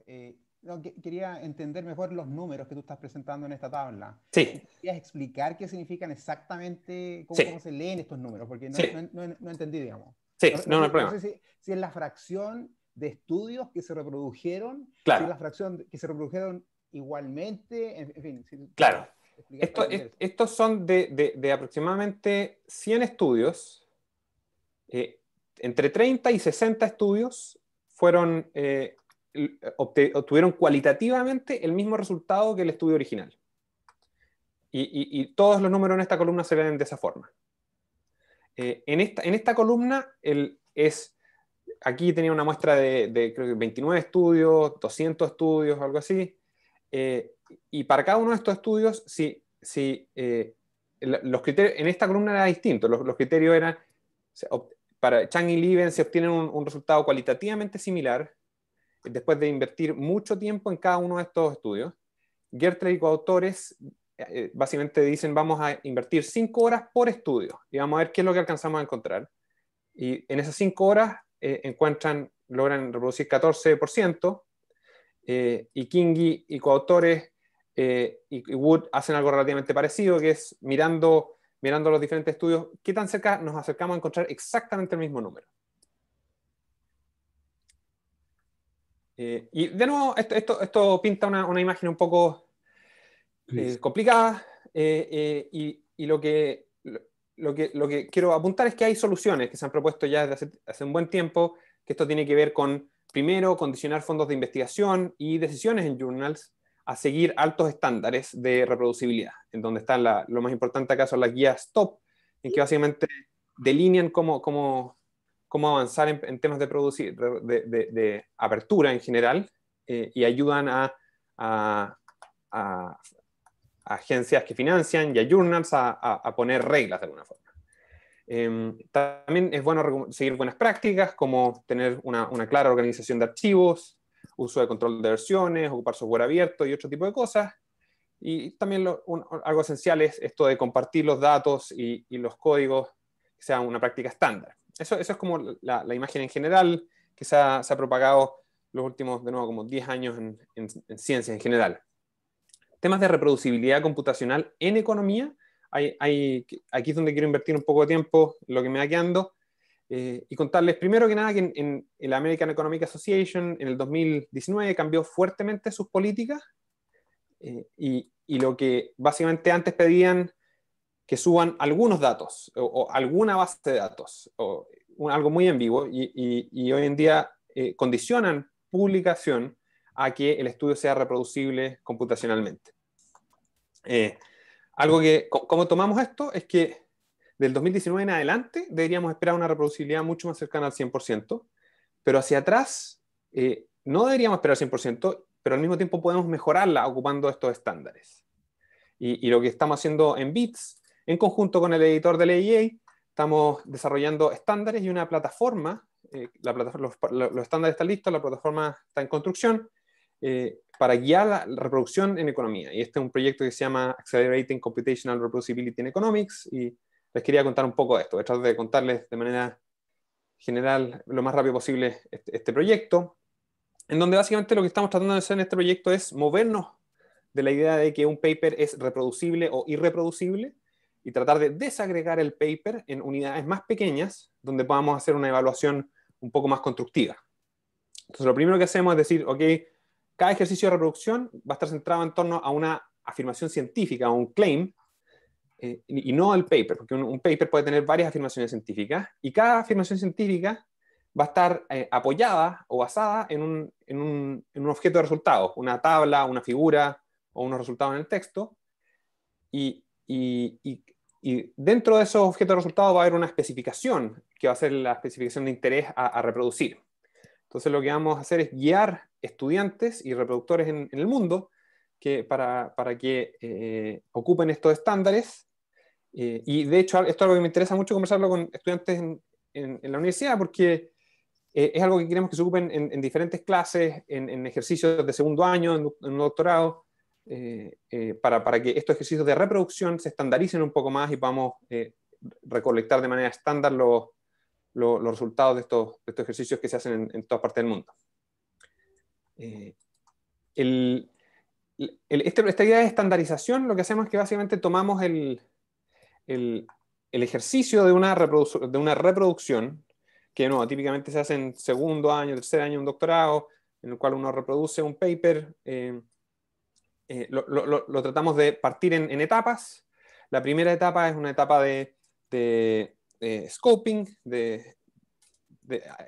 D: quería entender mejor los números que tú estás presentando en esta tabla. Sí. ¿Querías explicar qué significan exactamente, cómo, se leen estos números? Porque no, entendí, digamos. Sí, no, no, hay problema. si, es la fracción de estudios que se reprodujeron, claro. si es la fracción que se reprodujeron igualmente, en, fin.
A: claro. Esto, estos son de, aproximadamente 100 estudios, eh, entre 30 y 60 estudios fueron eh, obtuvieron cualitativamente el mismo resultado que el estudio original. Y, todos los números en esta columna se ven de esa forma. Eh, en, esta, en, esta, columna es, aquí tenía una muestra de, que 29 estudios, 200 estudios, algo así. Eh, y para cada uno de estos estudios, si, si eh, los criterios, en esta columna era distinto, los, criterios eran, para Chang y Liven se obtienen un resultado cualitativamente similar, después de invertir mucho tiempo en cada uno de estos estudios, Gertrude y coautores eh, eh, básicamente dicen vamos a invertir cinco horas por estudio y vamos a ver qué es lo que alcanzamos a encontrar. Y en esas cinco horas eh, encuentran, logran reproducir 14%, y Kingi y coautores y, Wood hacen algo relativamente parecido, que es mirando, mirando los diferentes estudios, qué tan cerca nos acercamos a encontrar exactamente el mismo número. Eh, y de nuevo, esto, esto, pinta una, imagen un poco eh, complicada eh, y, lo, que, lo, que, lo que quiero apuntar es que hay soluciones que se han propuesto ya desde hace, un buen tiempo, que esto tiene que ver con, primero, condicionar fondos de investigación y decisiones en journals a seguir altos estándares de reproducibilidad, en donde están lo más importante acá son las guías top, en que básicamente delinean cómo, cómo, cómo avanzar en, temas de, producir, de, apertura en general, eh, y ayudan a, agencias que financian y a journals a, poner reglas de alguna forma. Em, también es bueno seguir buenas prácticas, como tener una, clara organización de archivos, uso de control de versiones, ocupar software abierto y otro tipo de cosas. Y también algo esencial es esto de compartir los datos y, y, los códigos, que sea una práctica estándar eso, es como la, imagen en general que se ha, propagado los últimos, de nuevo, como 10 años en, en, en ciencia en general. Temas de reproducibilidad computacional en economía, hay, aquí es donde quiero invertir un poco de tiempo, lo que me va quedando, eh, y contarles primero que nada que en, la American Economic Association en el 2019 cambió fuertemente sus políticas eh, y, y, lo que básicamente antes pedían que suban algunos datos o, alguna base de datos, o algo muy en vivo, y, hoy en día eh, condicionan publicación a que el estudio sea reproducible computacionalmente. Eh, algo que, como tomamos esto, es que del 2019 en adelante deberíamos esperar una reproducibilidad mucho más cercana al 100%, pero hacia atrás eh, no deberíamos esperar 100%, pero al mismo tiempo podemos mejorarla ocupando estos estándares. Y, y, lo que estamos haciendo en BITS en conjunto con el editor de la e estamos desarrollando estándares y una plataforma. Eh, la plataforma los, estándares están listos, la plataforma está en construcción eh, para guiar la, reproducción en economía. Y este es un proyecto que se llama Accelerating Computational Reproducibility in Economics. Y les quería contar un poco de esto. a tratar de contarles de manera general lo más rápido posible este, este proyecto, en donde básicamente lo que estamos tratando de hacer en este proyecto es movernos de la idea de que un paper es reproducible o irreproducible y tratar de desagregar el paper en unidades más pequeñas donde podamos hacer una evaluación un poco más constructiva. Entonces, lo primero que hacemos es decir, ok, cada ejercicio de reproducción va a estar centrado en torno a una afirmación científica, o un claim, eh, y no al paper, porque un, paper puede tener varias afirmaciones científicas, y cada afirmación científica va a estar eh, apoyada o basada en un, en, un, en un objeto de resultados, una tabla, una figura o unos resultados en el texto, y, y, y, y dentro de esos objetos de resultado va a haber una especificación, que va a ser la especificación de interés a, reproducir. Entonces lo que vamos a hacer es guiar estudiantes y reproductores en, el mundo que, para, para que eh, ocupen estos estándares. Eh, y de hecho, esto es algo que me interesa mucho conversarlo con estudiantes en, en, la universidad, porque eh, es algo que queremos que se ocupen en, diferentes clases, en, ejercicios de segundo año, en, un doctorado, eh, eh, para, para, que estos ejercicios de reproducción se estandaricen un poco más y podamos eh, recolectar de manera estándar los, los, resultados de estos, estos, ejercicios que se hacen en, todas partes del mundo. Este, esta idea de estandarización, lo que hacemos es que básicamente tomamos el, ejercicio de una, de una reproducción, que no, típicamente se hace en segundo año, tercer año, un doctorado, en el cual uno reproduce un paper eh, lo, tratamos de partir en, etapas. La primera etapa es una etapa de, scoping, de,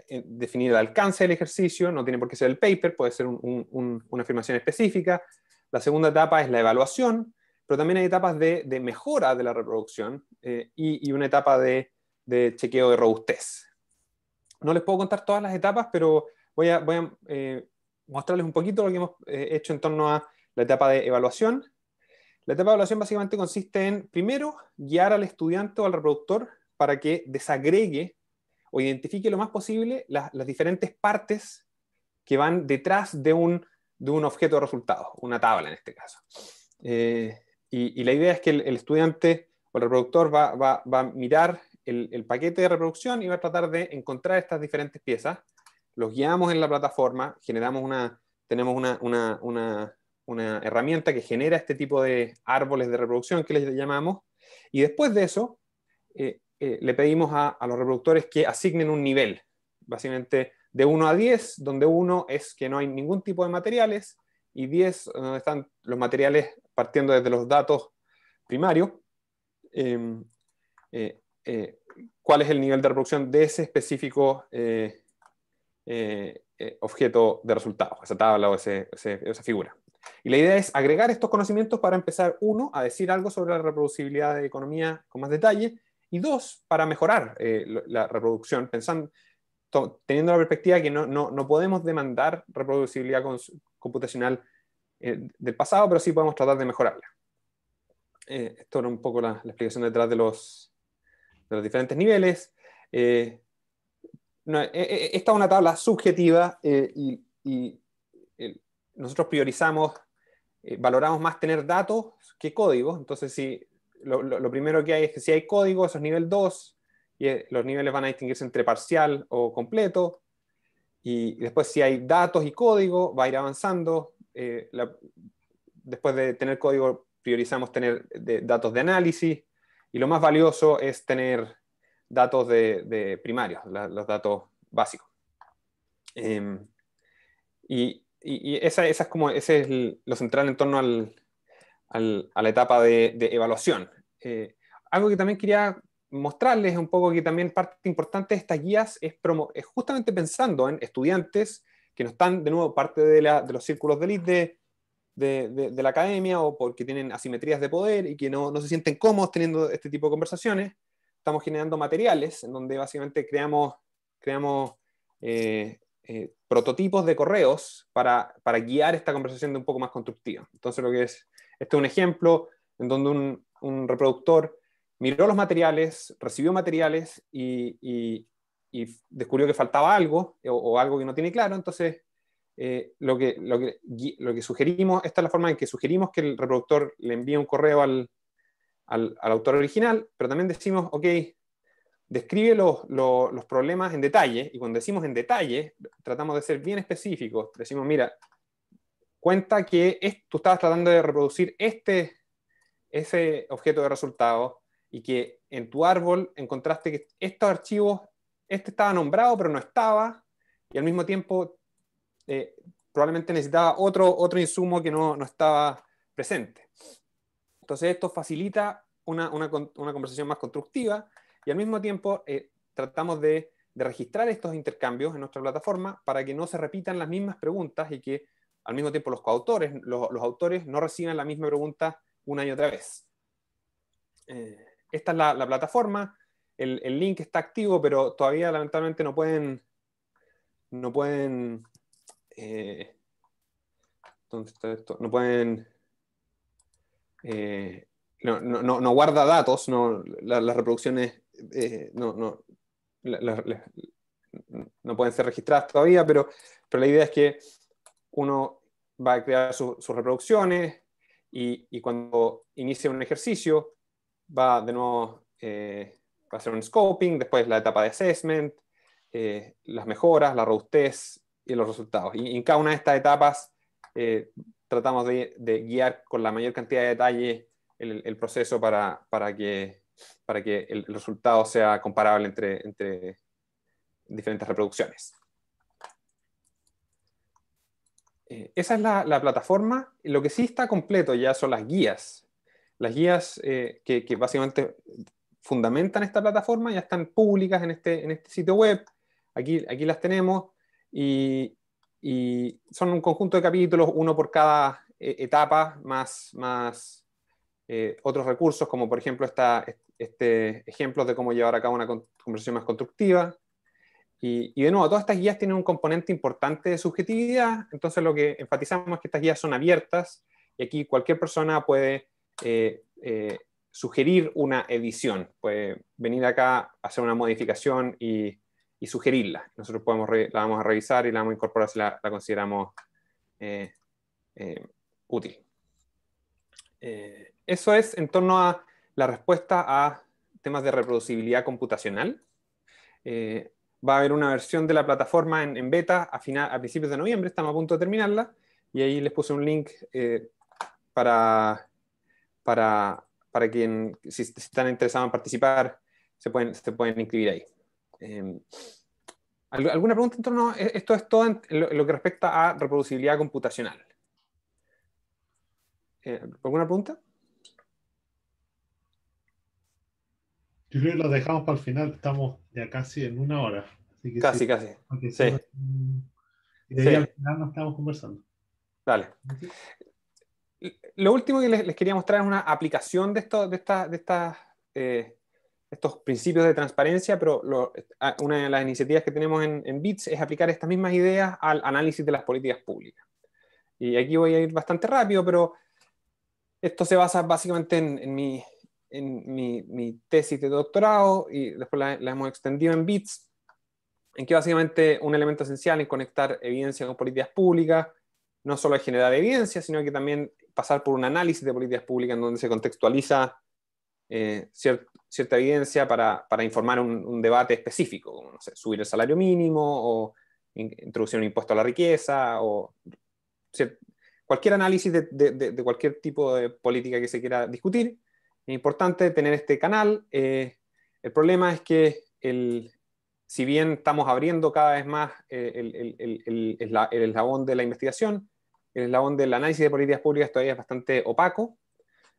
A: eh, definir el alcance del ejercicio, no tiene por qué ser el paper, puede ser una afirmación específica. La segunda etapa es la evaluación, pero también hay etapas de, mejora de la reproducción eh, y, una etapa de, chequeo de robustez. No les puedo contar todas las etapas, pero voy a mostrarles un poquito lo que hemos hecho en torno a la etapa de evaluación. La etapa de evaluación básicamente consiste en, primero, guiar al estudiante o al reproductor para que desagregue o identifique lo más posible las, diferentes partes que van detrás de un, un objeto de resultados, una tabla en este caso. Eh, y, la idea es que el, estudiante o el reproductor va, a mirar el, paquete de reproducción y va a tratar de encontrar estas diferentes piezas. Los guiamos en la plataforma, generamos una, tenemos una, una una herramienta que genera este tipo de árboles de reproducción que les llamamos, y después de eso eh, eh, le pedimos a, los reproductores que asignen un nivel, básicamente de 1 a 10, donde 1 es que no hay ningún tipo de materiales, y 10 donde están los materiales partiendo desde los datos primarios, em, eh, cuál es el nivel de reproducción de ese específico objeto de resultados, esa tabla o esa figura. Y la idea es agregar estos conocimientos para empezar, uno, a decir algo sobre la reproducibilidad de economía con más detalle, y dos, para mejorar eh, la reproducción, pensando, teniendo la perspectiva que no, no, no podemos demandar reproducibilidad computacional eh, del pasado, pero sí podemos tratar de mejorarla. Eh, esto era un poco la, explicación detrás de los, de los diferentes niveles. esta es una tabla subjetiva y nosotros priorizamos, eh, valoramos más tener datos que códigos, entonces si lo, primero que hay es que si hay código, eso es nivel 2, y eh, los niveles van a distinguirse entre parcial o completo, y después si hay datos y código, va a ir avanzando. Eh, después de tener código, priorizamos tener datos de análisis, y lo más valioso es tener datos de, primarios, los datos básicos. Em, y y, esa, esa, es como, ese es lo central en torno al, a la etapa de, evaluación. Eh, algo que también quería mostrarles un poco que también parte importante de estas guías es, es justamente pensando en estudiantes que no están, de nuevo, parte de, la, de los círculos de de, de, la academia o porque tienen asimetrías de poder y que no, no se sienten cómodos teniendo este tipo de conversaciones. Estamos generando materiales en donde básicamente creamos, creamos eh, eh, prototipos de correos para, guiar esta conversación de un poco más constructiva. Entonces, lo que es, este es un ejemplo en donde un, reproductor miró los materiales, recibió materiales y, descubrió que faltaba algo o, algo que no tiene claro, entonces eh, lo, que, lo, que, sugerimos, esta es la forma en que sugerimos que el reproductor le envíe un correo al, al autor original, pero también decimos, ok, describe los, problemas en detalle, y cuando decimos en detalle, tratamos de ser bien específicos. Decimos, mira, cuenta que tú estabas tratando de reproducir este, ese objeto de resultado, y que en tu árbol encontraste que estos archivos, este estaba nombrado, pero no estaba, y al mismo tiempo eh, probablemente necesitaba otro, otro insumo que no, no estaba presente. Entonces esto facilita una, una conversación más constructiva, y al mismo tiempo eh, tratamos de, registrar estos intercambios en nuestra plataforma para que no se repitan las mismas preguntas y que al mismo tiempo los coautores, los, autores no reciban la misma pregunta una y otra vez. Eh, esta es la, plataforma, el, link está activo, pero todavía lamentablemente no pueden, no pueden, eh, No pueden no, no, guarda datos, no, las reproducciones eh, no, no, pueden ser registradas todavía, pero, pero la idea es que uno va a crear sus reproducciones y, cuando inicie un ejercicio va de nuevo eh, a hacer un scoping, después la etapa de assessment, eh, las mejoras, la robustez y los resultados. Y en cada una de estas etapas tratamos de, guiar con la mayor cantidad de detalle el, proceso para que para que el, resultado sea comparable entre, entre diferentes reproducciones. Eh, esa es la, plataforma. Lo que sí está completo ya son las guías. Las guías eh, que, básicamente fundamentan esta plataforma ya están públicas en este, este sitio web. Aquí, aquí las tenemos y, son un conjunto de capítulos, uno por cada eh, etapa, más eh, otros recursos, como por ejemplo este ejemplos de cómo llevar a cabo una conversación más constructiva. Y, de nuevo, todas estas guías tienen un componente importante de subjetividad, entonces lo que enfatizamos es que estas guías son abiertas y aquí cualquier persona puede eh, eh, sugerir una edición, puede venir acá, hacer una modificación y, sugerirla. Nosotros podemos la vamos a revisar y la vamos a incorporar si la, consideramos útil. Eso es en torno a la respuesta a temas de reproducibilidad computacional. Eh, va a haber una versión de la plataforma en, beta a, final, a principios de noviembre, estamos a punto de terminarla, y ahí les puse un link eh, para, para, quien, si, están interesados en participar, se pueden, se pueden inscribir ahí. Em, ¿Alguna pregunta en torno a e-, esto? es todo en lo, lo que respecta a reproducibilidad computacional. Eh, ¿Alguna
B: pregunta? Yo creo que lo dejamos para el final, estamos ya casi en una hora. casi, casi. Y de al final nos estamos conversando.
A: Dale. Lo último que les, quería mostrar es una aplicación de, esto, de, de estas, eh, estos principios de transparencia, pero una de las iniciativas que tenemos en, BITS es aplicar estas mismas ideas al análisis de las políticas públicas. Y aquí voy a ir bastante rápido, pero esto se basa básicamente en mi en mi, mi tesis de doctorado y después la, hemos extendido en BITS, en que básicamente un elemento esencial en conectar evidencia con políticas públicas no solo es generar evidencia, sino que también pasar por un análisis de políticas públicas en donde se contextualiza eh, cierta evidencia para, para informar un, debate específico, como no sé, subir el salario mínimo o introducir un impuesto a la riqueza o cualquier análisis de, de, cualquier tipo de política que se quiera discutir. Es importante tener este canal. Eh, el problema es que el, si bien estamos abriendo cada vez más eh, el, el, el, eslabón de la investigación, el eslabón del análisis de políticas públicas todavía es bastante opaco.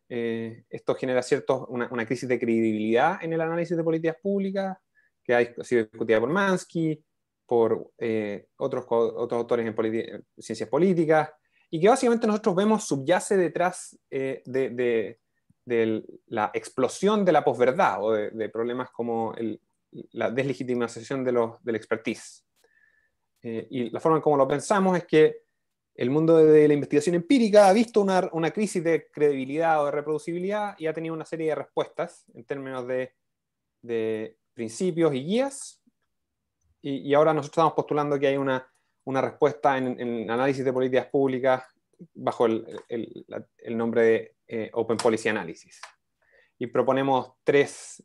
A: Eh, esto genera cierto, una, crisis de credibilidad en el análisis de políticas públicas, que ha sido discutida por Mansky, por otros, otros autores en ciencias políticas, y que básicamente nosotros vemos subyace detrás de, de la explosión de la posverdad o de, problemas como la deslegitimización de los, del expertise. Eh, y la forma en cómo lo pensamos es que el mundo de la investigación empírica ha visto una, una, crisis de credibilidad o de reproducibilidad y ha tenido una serie de respuestas en términos de, principios y guías. Y, ahora nosotros estamos postulando que hay una, respuesta en, en análisis de políticas públicas bajo el, nombre de eh, Open Policy Analysis. Y proponemos tres,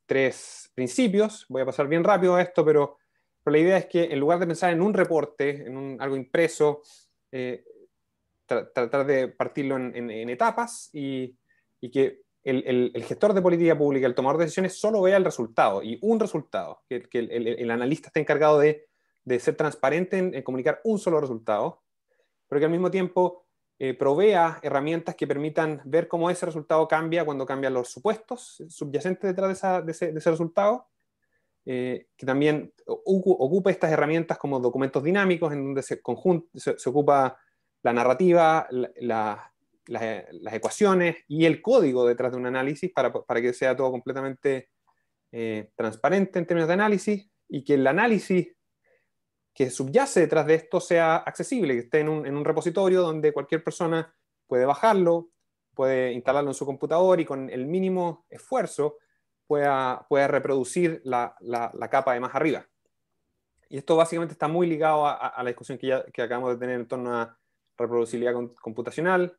A: principios. Voy a pasar bien rápido a esto, pero, la idea es que en lugar de pensar en un reporte, en algo impreso, eh, tratar de partirlo en, etapas y, que el, el, gestor de política pública, el tomador de decisiones, solo vea el resultado y un resultado, que, el, analista esté encargado de, ser transparente en, en, comunicar un solo resultado, pero que al mismo tiempo eh, provea herramientas que permitan ver cómo ese resultado cambia cuando cambian los supuestos subyacentes detrás de, ese, resultado, eh, que también ocupe estas herramientas como documentos dinámicos en donde se, ocupa la narrativa, las, ecuaciones y el código detrás de un análisis para, que sea todo completamente eh, transparente en términos de análisis y que el análisis que subyace detrás de esto sea accesible, que esté en un, repositorio donde cualquier persona puede bajarlo, puede instalarlo en su computador y con el mínimo esfuerzo pueda, pueda reproducir la, capa de más arriba. Y esto básicamente está muy ligado a, la discusión que, ya, acabamos de tener en torno a reproducibilidad computacional.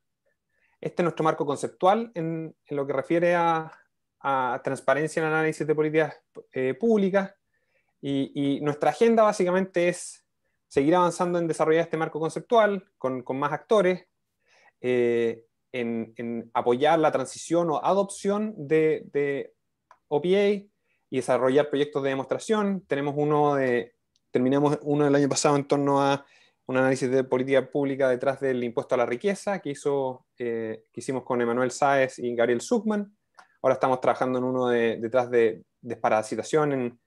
A: Este es nuestro marco conceptual en, lo que refiere a, transparencia en análisis de políticas eh, públicas. Y, nuestra agenda básicamente es seguir avanzando en desarrollar este marco conceptual con, más actores, eh, en, apoyar la transición o adopción de, de, OPA y desarrollar proyectos de demostración. Tenemos uno de, terminamos uno del año pasado en torno a un análisis de política pública detrás del impuesto a la riqueza que, hizo, eh, que hicimos con Emanuel Saez y Gabriel Zuckman. Ahora estamos trabajando en uno detrás de desparasitación en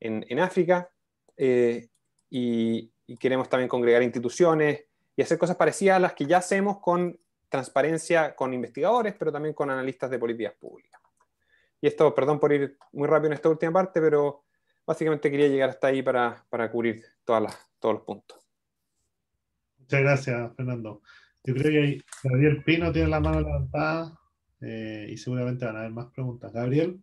A: en, África eh, y, queremos también congregar instituciones y hacer cosas parecidas a las que ya hacemos con transparencia con investigadores, pero también con analistas de políticas públicas. Y esto, perdón por ir muy rápido en esta última parte, pero básicamente quería llegar hasta ahí para, para cubrir todas las, todos los puntos.
B: Muchas gracias, Fernando. Yo creo que Gabriel Pino tiene la mano levantada eh, y seguramente van a haber más preguntas. Gabriel.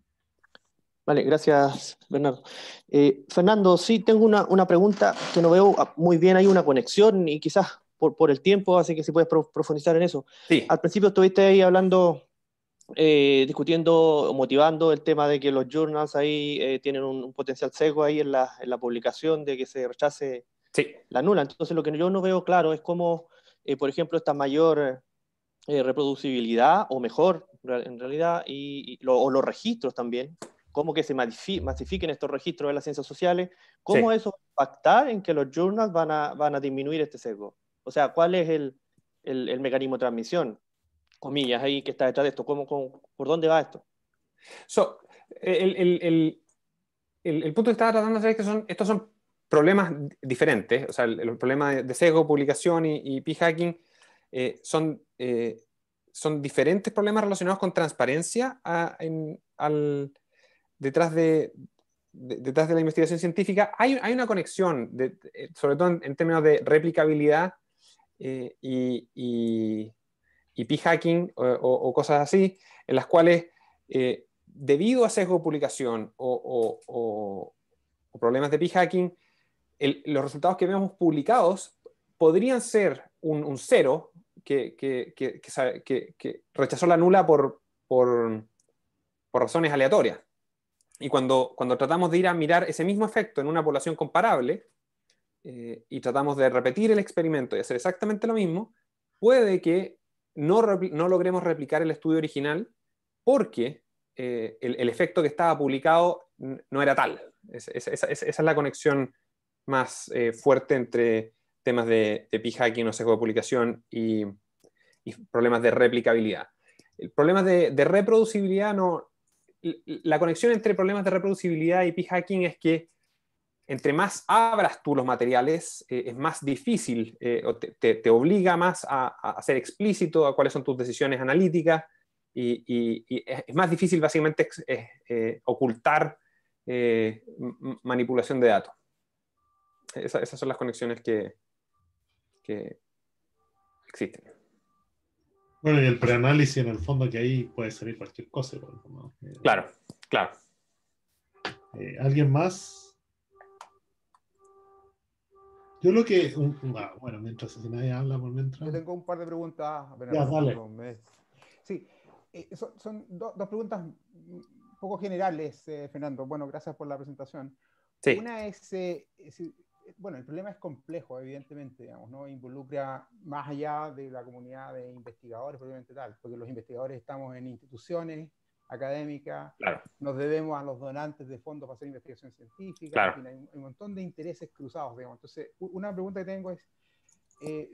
B: Vale, gracias, Bernardo.
A: Eh, Fernando, sí, tengo una, una, pregunta que no veo ah, muy bien, hay una conexión y quizás por, por el tiempo, así que si puedes profundizar en eso. Sí. Al principio estuviste ahí hablando, eh, discutiendo, motivando el tema de que los journals ahí eh, tienen un, potencial sesgo ahí en la, en la, publicación, de que se rechace la nula. Entonces, lo que yo no veo claro es cómo, eh, por ejemplo, esta mayor reproducibilidad, o mejor, en realidad, y, o los registros también cómo que se masifiquen estos registros de las ciencias sociales, cómo eso va a impactar en que los journals van a, van a disminuir este sesgo. O sea, ¿cuál es el, mecanismo de transmisión? Comillas, ahí que está detrás de esto. ¿Cómo, por dónde va esto? el, punto que estaba tratando de hacer es que son, estos son problemas diferentes. O sea, el, problema de, sesgo, publicación y, p-hacking eh, son... Eh, son diferentes problemas relacionados con transparencia al, detrás de, detrás de la investigación científica, hay, una conexión, eh, sobre todo en, términos de replicabilidad eh, y, y, p-hacking o, cosas así, en las cuales, eh, debido a sesgo de publicación o, problemas de p-hacking, los resultados que vemos publicados podrían ser un, cero que, que, que, rechazó la nula por, por, por razones aleatorias. Y cuando, cuando tratamos de ir a mirar ese mismo efecto en una población comparable eh, y tratamos de repetir el experimento y hacer exactamente lo mismo, puede que no, logremos replicar el estudio original porque eh, el, efecto que estaba publicado no era tal. esa es la conexión más eh, fuerte entre temas de, de p-hacking o sesgo de publicación y, problemas de replicabilidad. El problema de reproducibilidad no, la conexión entre problemas de reproducibilidad y p-hacking es que entre más abras tú los materiales, eh, es más difícil, eh, te, obliga más a, ser explícito a cuáles son tus decisiones analíticas, y, es más difícil básicamente eh, ocultar manipulación de datos. esas son las conexiones que existen.
B: Bueno, y el preanálisis en el fondo que ahí puede salir cualquier cosa. Eh, claro, claro. Eh, ¿Alguien más? Yo lo que. Ah, bueno, mientras
D: nadie habla por mientras. Yo tengo un par de preguntas. Ah, ya, dale. Sí, eh, son, dos preguntas un poco generales, Fernando. Bueno, gracias por la presentación. Una es bueno, el problema es complejo, evidentemente, ¿no? Involucra más allá de la comunidad de investigadores, probablemente tal, porque los investigadores estamos en instituciones académicas, nos debemos a los donantes de fondos para hacer investigación científica, hay un montón de intereses cruzados, digamos. Entonces, una pregunta que tengo es, eh,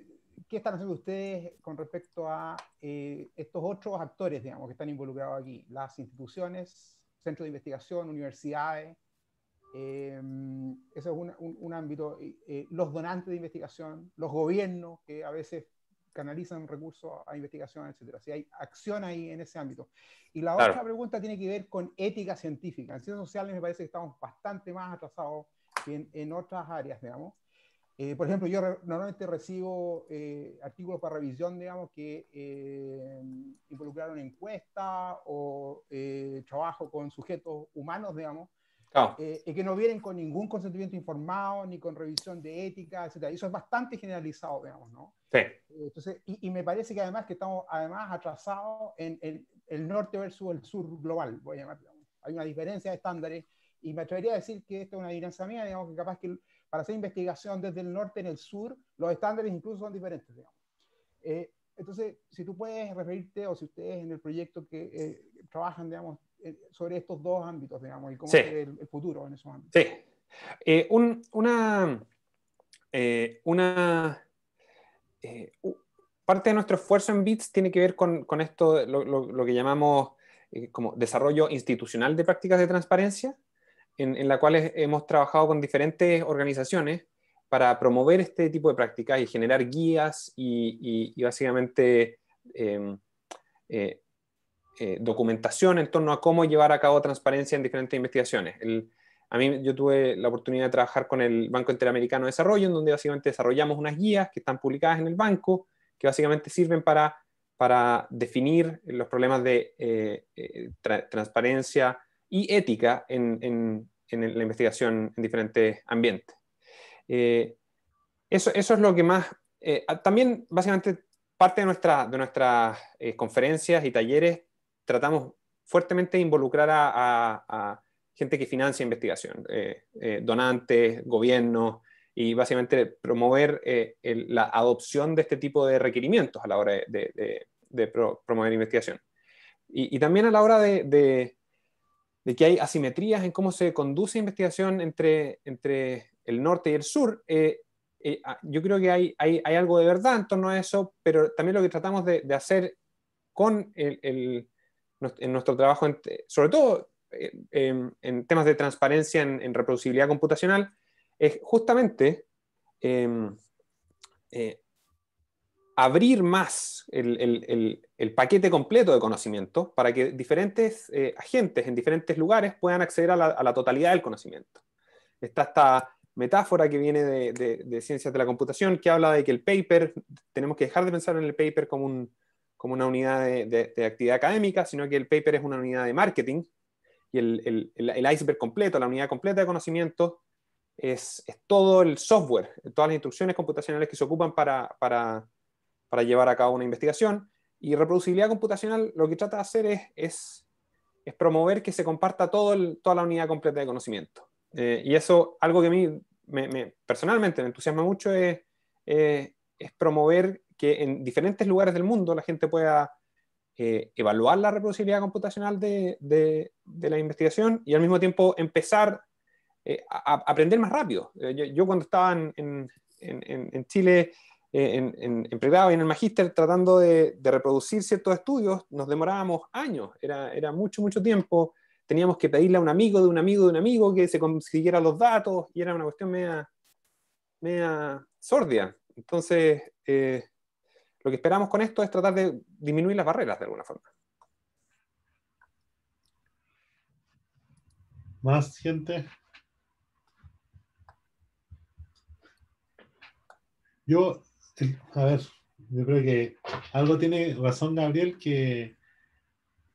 D: ¿qué están haciendo ustedes con respecto a eh, estos otros actores, digamos, que están involucrados aquí? Las instituciones, centros de investigación, universidades, eh, eso es un, un, ámbito. Eh, los donantes de investigación, los gobiernos que a veces canalizan recursos a investigación, etcétera. Si hay acción ahí en ese ámbito. Y la otra pregunta tiene que ver con ética científica. En ciencias sociales me parece que estamos bastante más atrasados que en, otras áreas, digamos. Eh, por ejemplo, yo normalmente recibo eh, artículos para revisión, digamos, que involucraron encuestas o trabajo con sujetos humanos, digamos, eh, y que no vienen con ningún consentimiento informado, ni con revisión de ética, etc. Eso es bastante generalizado, digamos, ¿no? Sí. Eh, entonces, y, me parece que además que estamos además atrasados en el, norte versus el sur global, voy a llamar. Hay una diferencia de estándares y me atrevería a decir que esto es una diferencia mía, digamos que capaz que para hacer investigación desde el norte en el sur, los estándares incluso son diferentes, digamos. Eh, entonces, si tú puedes referirte o si ustedes en el proyecto que trabajan, digamos, eh, sobre estos dos ámbitos, digamos, y cómo el, futuro en esos ámbitos.
A: Sí. Eh, una eh, una parte de nuestro esfuerzo en BITS tiene que ver con, esto, lo, que llamamos como desarrollo institucional de prácticas de transparencia, en, en la cual hemos trabajado con diferentes organizaciones para promover este tipo de prácticas y generar guías y, básicamente em, eh, documentación en torno a cómo llevar a cabo transparencia en diferentes investigaciones. a mí yo tuve la oportunidad de trabajar con el Banco Interamericano de Desarrollo, en donde básicamente desarrollamos unas guías que están publicadas en el banco, que básicamente sirven para, para definir los problemas de eh, eh, transparencia y ética en, en, la investigación en diferentes ambientes. eso, eso, es lo que más... también básicamente parte de, nuestra, de nuestras conferencias y talleres tratamos fuertemente de involucrar a, gente que financia investigación, eh, eh, donantes, gobiernos, y básicamente promover eh, la adopción de este tipo de requerimientos a la hora de, promover investigación. Y, también a la hora de, que hay asimetrías en cómo se conduce investigación entre, entre el norte y el sur, ah, yo creo que hay, hay, algo de verdad en torno a eso, pero también lo que tratamos de, hacer con el en nuestro trabajo, sobre todo eh, en, temas de transparencia en, reproducibilidad computacional, es justamente em, eh, abrir más el, paquete completo de conocimiento para que diferentes eh, agentes en diferentes lugares puedan acceder a la, totalidad del conocimiento. Está esta metáfora que viene de, ciencias de la computación que habla de que el paper, tenemos que dejar de pensar en el paper como un, como una unidad de, actividad académica, sino que el paper es una unidad de marketing y el, el, iceberg completo, la unidad completa de conocimiento es, todo el software, todas las instrucciones computacionales que se ocupan para, llevar a cabo una investigación. Y reproducibilidad computacional lo que trata de hacer es, es, promover que se comparta todo toda la unidad completa de conocimiento. Eh, y eso, algo que a mí me, personalmente me entusiasma mucho, es, eh, es promover que en diferentes lugares del mundo la gente pueda eh, evaluar la reproducibilidad computacional de, de, la investigación y al mismo tiempo empezar eh, a, aprender más rápido. Eh, yo, cuando estaba en, en, en, Chile, en, pregrado y en el magíster, tratando de, reproducir ciertos estudios, nos demorábamos años, era, era mucho, mucho tiempo. Teníamos que pedirle a un amigo de un amigo de un amigo que se consiguiera los datos y era una cuestión media, media sordia. Entonces, lo que esperamos con esto es tratar de disminuir las barreras de alguna forma.
B: ¿Más gente? Yo, a ver, yo creo que algo tiene razón Gabriel que,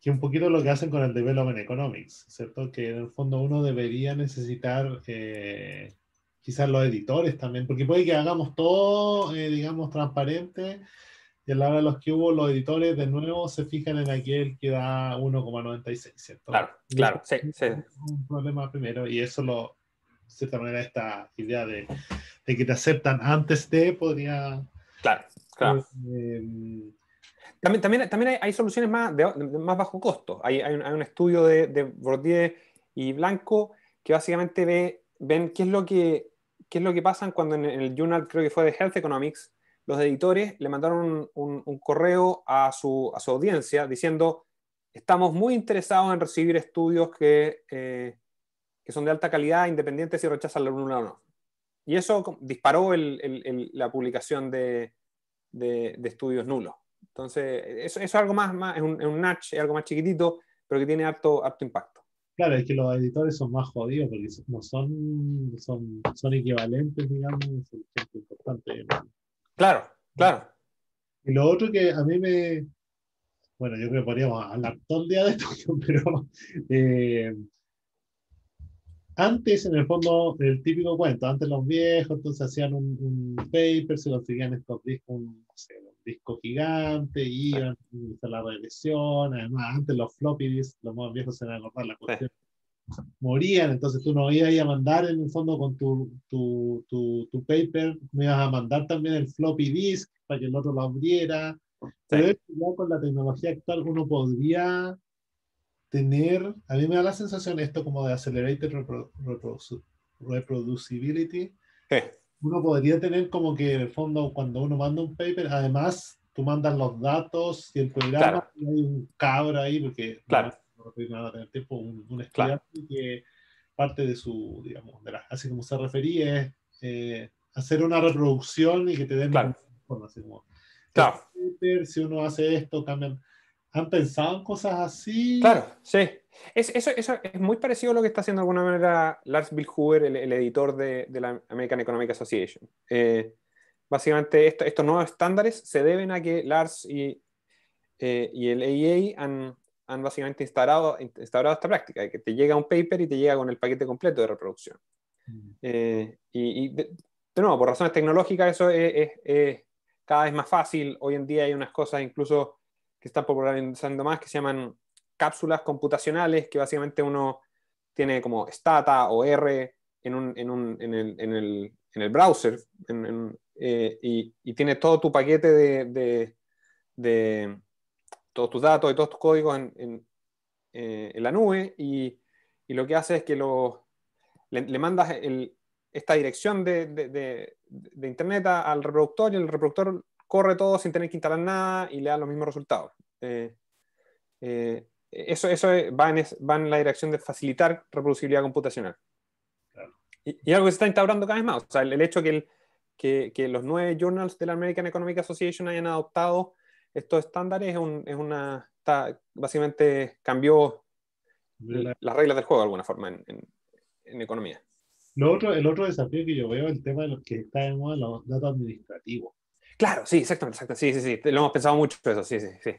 B: que un poquito lo que hacen con el Development Economics, ¿cierto? Que en el fondo uno debería necesitar eh, quizás los editores también, porque puede que hagamos todo, eh, digamos, transparente y a la hora de los que hubo, los editores de nuevo se fijan en aquel que da 1,96, ¿cierto? Claro, claro, sí, sí. Un problema primero, y eso lo, de cierta manera, esta idea de, que te aceptan antes de podría.
A: Claro, claro. Eh, también, también, hay, soluciones más, más bajo costo. Hay, hay, un, estudio de, de Bordier y Blanco que básicamente ve, ven qué es lo que, qué es lo que pasan cuando en el journal, creo que fue de Health Economics, los editores le mandaron un, correo a su, a su, audiencia diciendo, estamos muy interesados en recibir estudios que, eh, que son de alta calidad, independientes y rechazan la luna o no. Y eso disparó la publicación de, de, estudios nulos. Entonces, eso, es algo más, más es, un, es un notch, es algo más chiquitito, pero que tiene harto, harto impacto.
B: Claro, es que los editores son más jodidos porque no son, son, son equivalentes, digamos, es importante. Claro, claro. Y lo otro que a mí me. Bueno, yo creo que podríamos hablar todo el día de esto, pero. Eh, antes, en el fondo, el típico cuento, antes los viejos, entonces hacían un, paper, se conseguían estos discos, un, disco gigante, iban a la regresión, además, antes los floppy disks, los más viejos se van a la cuestión morían, entonces tú no ibas a mandar en el fondo con tu, tu, tu, tu paper, me ibas a mandar también el floppy disk para que el otro lo abriera. con la tecnología actual uno podría tener, a mí me da la sensación esto como de accelerated reproducibility. Uno podría tener como que en el fondo cuando uno manda un paper, además tú mandas los datos y el programa hay un cabra ahí porque no tener tiempo, un, un que parte de su, digamos, así como se refería, es eh, hacer una reproducción y que te den claro.
A: claro. Este si uno hace esto, también ¿Han pensado en cosas así? Claro, sí. Es, eso, eso, es muy parecido a lo que está haciendo de alguna manera Lars bill el, el editor de, la American Economic Association. Eh, básicamente, estos nuevos estándares se deben a que Lars y, eh, y el AEA han, han básicamente instaurado, esta práctica, que te llega un paper y te llega con el paquete completo de reproducción. Mm. Eh, y, de, nuevo, por razones tecnológicas, eso es, cada vez más fácil. Hoy en día hay unas cosas incluso que están popularizando más, que se llaman cápsulas computacionales, que básicamente uno tiene como Stata o R en, el, browser eh, y, tiene todo tu paquete de todos tus datos y todos tus códigos en, eh, la nube y, lo que hace es que lo, le, mandas esta dirección de, internet al reproductor y el reproductor corre todo sin tener que instalar nada y le da los mismos resultados. Eh, eh, eso eso va en, la dirección de facilitar reproducibilidad computacional. Y, algo que se está instaurando cada vez más, o sea, el, hecho que, el, que los nueve journals de la American Economic Association hayan adoptado estos estándares es, una, básicamente cambió las reglas del juego de alguna forma en, economía.
B: otro, el otro desafío que yo veo es el tema de los que están en moda los datos administrativos.
A: Claro, sí, exactamente, exacto, Sí, sí, sí. Lo hemos pensado mucho eso, sí, sí, sí.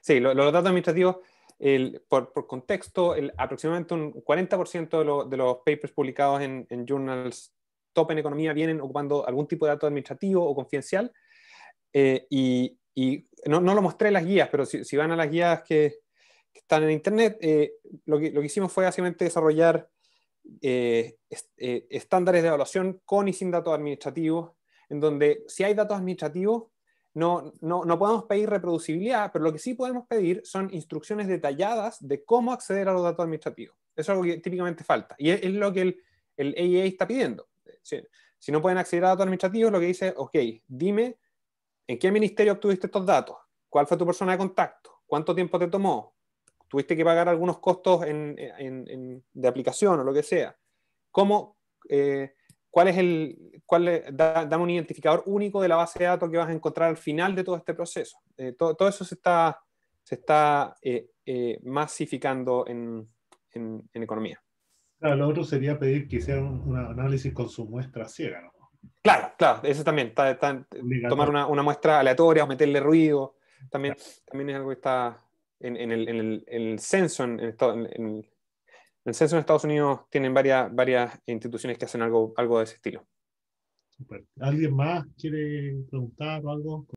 A: Sí, los datos administrativos, el, por, contexto, el, aproximadamente un 40% de, de, los papers publicados en, journals top en economía vienen ocupando algún tipo de dato administrativo o confidencial. Eh, y, y no, no, lo mostré en las guías, pero si, van a las guías que, están en Internet, eh, lo, que, lo, que, hicimos fue básicamente desarrollar eh, eh, estándares de evaluación con y sin datos administrativos, en donde si hay datos administrativos, no, no, no, podemos pedir reproducibilidad, pero lo que sí podemos pedir son instrucciones detalladas de cómo acceder a los datos administrativos. Eso es algo que típicamente falta. Y es, lo que el, el está pidiendo. Si, si, no pueden acceder a datos administrativos, lo que dice, ok, dime ¿En qué ministerio obtuviste estos datos? ¿Cuál fue tu persona de contacto? ¿Cuánto tiempo te tomó? ¿Tuviste que pagar algunos costos de aplicación o lo que sea? ¿Cómo, eh, ¿Cuál es el, cuál dame un identificador único de la base de datos que vas a encontrar al final de todo este proceso? Eh, todo, eso se está, se está eh, masificando en, economía.
B: Claro, lo otro sería pedir que hicieran un, un análisis con su muestra
A: ciega, ¿no? Claro, claro, eso también. tomar una, muestra aleatoria o meterle ruido, también, también es algo que está en, el, censo en, el censo en Estados Unidos tienen varias, varias instituciones que hacen algo, algo de ese estilo.
C: ¿Alguien más quiere preguntar o algo?